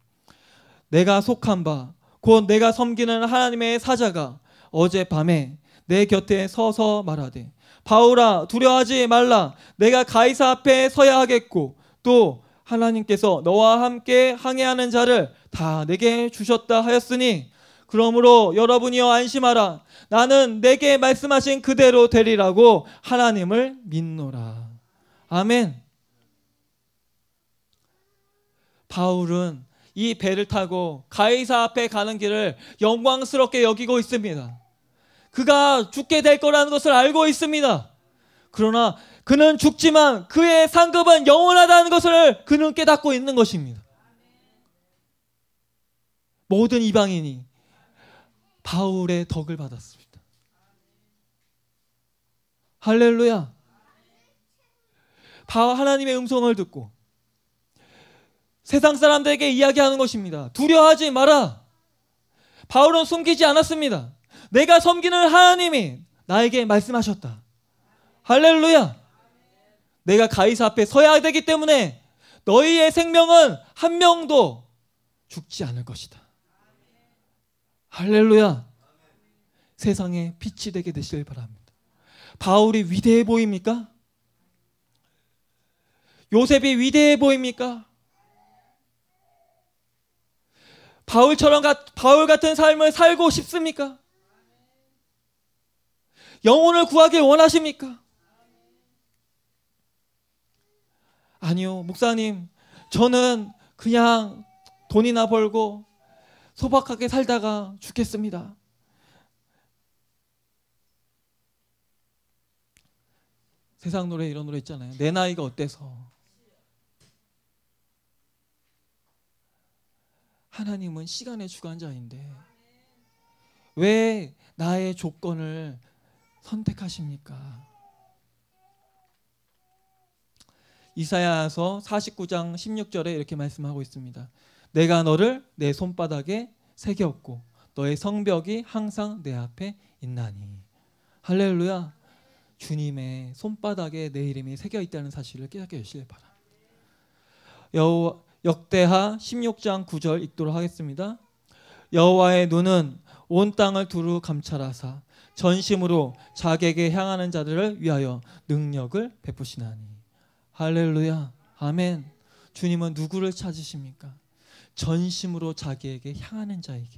내가 속한 바, 곧 내가 섬기는 하나님의 사자가 어젯밤에 내 곁에 서서 말하되, 바울아, 두려워하지 말라. 내가 가이사 앞에 서야 하겠고, 또 하나님께서 너와 함께 항해하는 자를 다 내게 주셨다 하였으니, 그러므로 여러분이여 안심하라. 나는 내게 말씀하신 그대로 되리라고 하나님을 믿노라. 아멘. 바울은 이 배를 타고 가이사 앞에 가는 길을 영광스럽게 여기고 있습니다. 그가 죽게 될 거라는 것을 알고 있습니다. 그러나 그는 죽지만 그의 상급은 영원하다는 것을 그는 깨닫고 있는 것입니다. 모든 이방인이 바울의 덕을 받았습니다. 할렐루야. 바울 하나님의 음성을 듣고 세상 사람들에게 이야기하는 것입니다. 두려워하지 마라. 바울은 숨기지 않았습니다. 내가 섬기는 하나님이 나에게 말씀하셨다. 할렐루야. 내가 가이사 앞에 서야 되기 때문에 너희의 생명은 한 명도 죽지 않을 것이다. 할렐루야. 세상에 빛이 되게 되시길 바랍니다. 바울이 위대해 보입니까? 요셉이 위대해 보입니까? 바울처럼 바울 같은 삶을 살고 싶습니까? 영혼을 구하길 원하십니까? 아니요, 목사님. 저는 그냥 돈이나 벌고 소박하게 살다가 죽겠습니다. 세상 노래 이런 노래 있잖아요. 내 나이가 어때서. 하나님은 시간의 주관자인데 왜 나의 조건을 선택하십니까? 이사야서 49장 16절에 이렇게 말씀하고 있습니다. 내가 너를 내 손바닥에 새겼고 너의 성벽이 항상 내 앞에 있나니 할렐루야 주님의 손바닥에 내 이름이 새겨 있다는 사실을 깨닫게 되시길 바랍니다. 여호 역대하 16장 9절 읽도록 하겠습니다. 여호와의 눈은 온 땅을 두루 감찰하사 전심으로 자객에 향하는 자들을 위하여 능력을 베푸시나니 할렐루야 아멘 주님은 누구를 찾으십니까? 전심으로 자기에게 향하는 자에게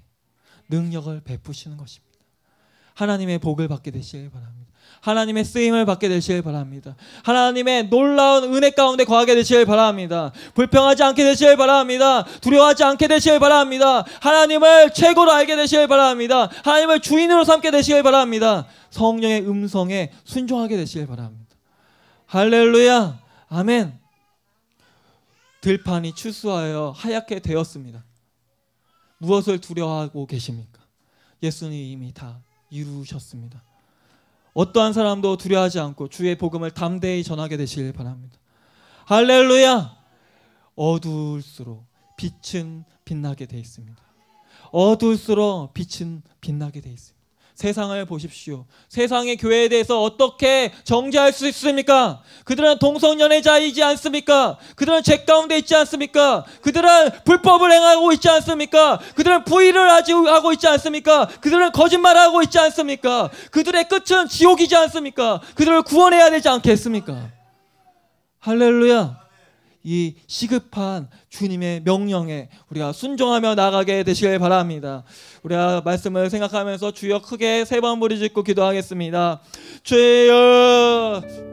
능력을 베푸시는 것입니다. 하나님의 복을 받게 되시길 바랍니다. 하나님의 쓰임을 받게 되시길 바랍니다. 하나님의 놀라운 은혜 가운데 거하게 되시길 바랍니다. 불평하지 않게 되시길 바랍니다. 두려워하지 않게 되시길 바랍니다. 하나님을 최고로 알게 되시길 바랍니다. 하나님을 주인으로 삼게 되시길 바랍니다. 성령의 음성에 순종하게 되시길 바랍니다. 할렐루야. 아멘. 들판이 추수하여 하얗게 되었습니다. 무엇을 두려워하고 계십니까? 예수님 이미 다 이루셨습니다. 어떠한 사람도 두려워하지 않고 주의 복음을 담대히 전하게 되시길 바랍니다. 할렐루야! 어두울수록 빛은 빛나게 돼 있습니다. 어두울수록 빛은 빛나게 돼 있습니다. 세상을 보십시오. 세상의 교회에 대해서 어떻게 정죄할 수 있습니까? 그들은 동성연애자이지 않습니까? 그들은 죄 가운데 있지 않습니까? 그들은 불법을 행하고 있지 않습니까? 그들은 부의를 하고 있지 않습니까? 그들은 거짓말하고 있지 않습니까? 그들의 끝은 지옥이지 않습니까? 그들을 구원해야 되지 않겠습니까? 할렐루야. 이 시급한 주님의 명령에 우리가 순종하며 나가게 되시길 바랍니다. 우리가 말씀을 생각하면서 주여 크게 세 번 부르짖고 기도하겠습니다. 주여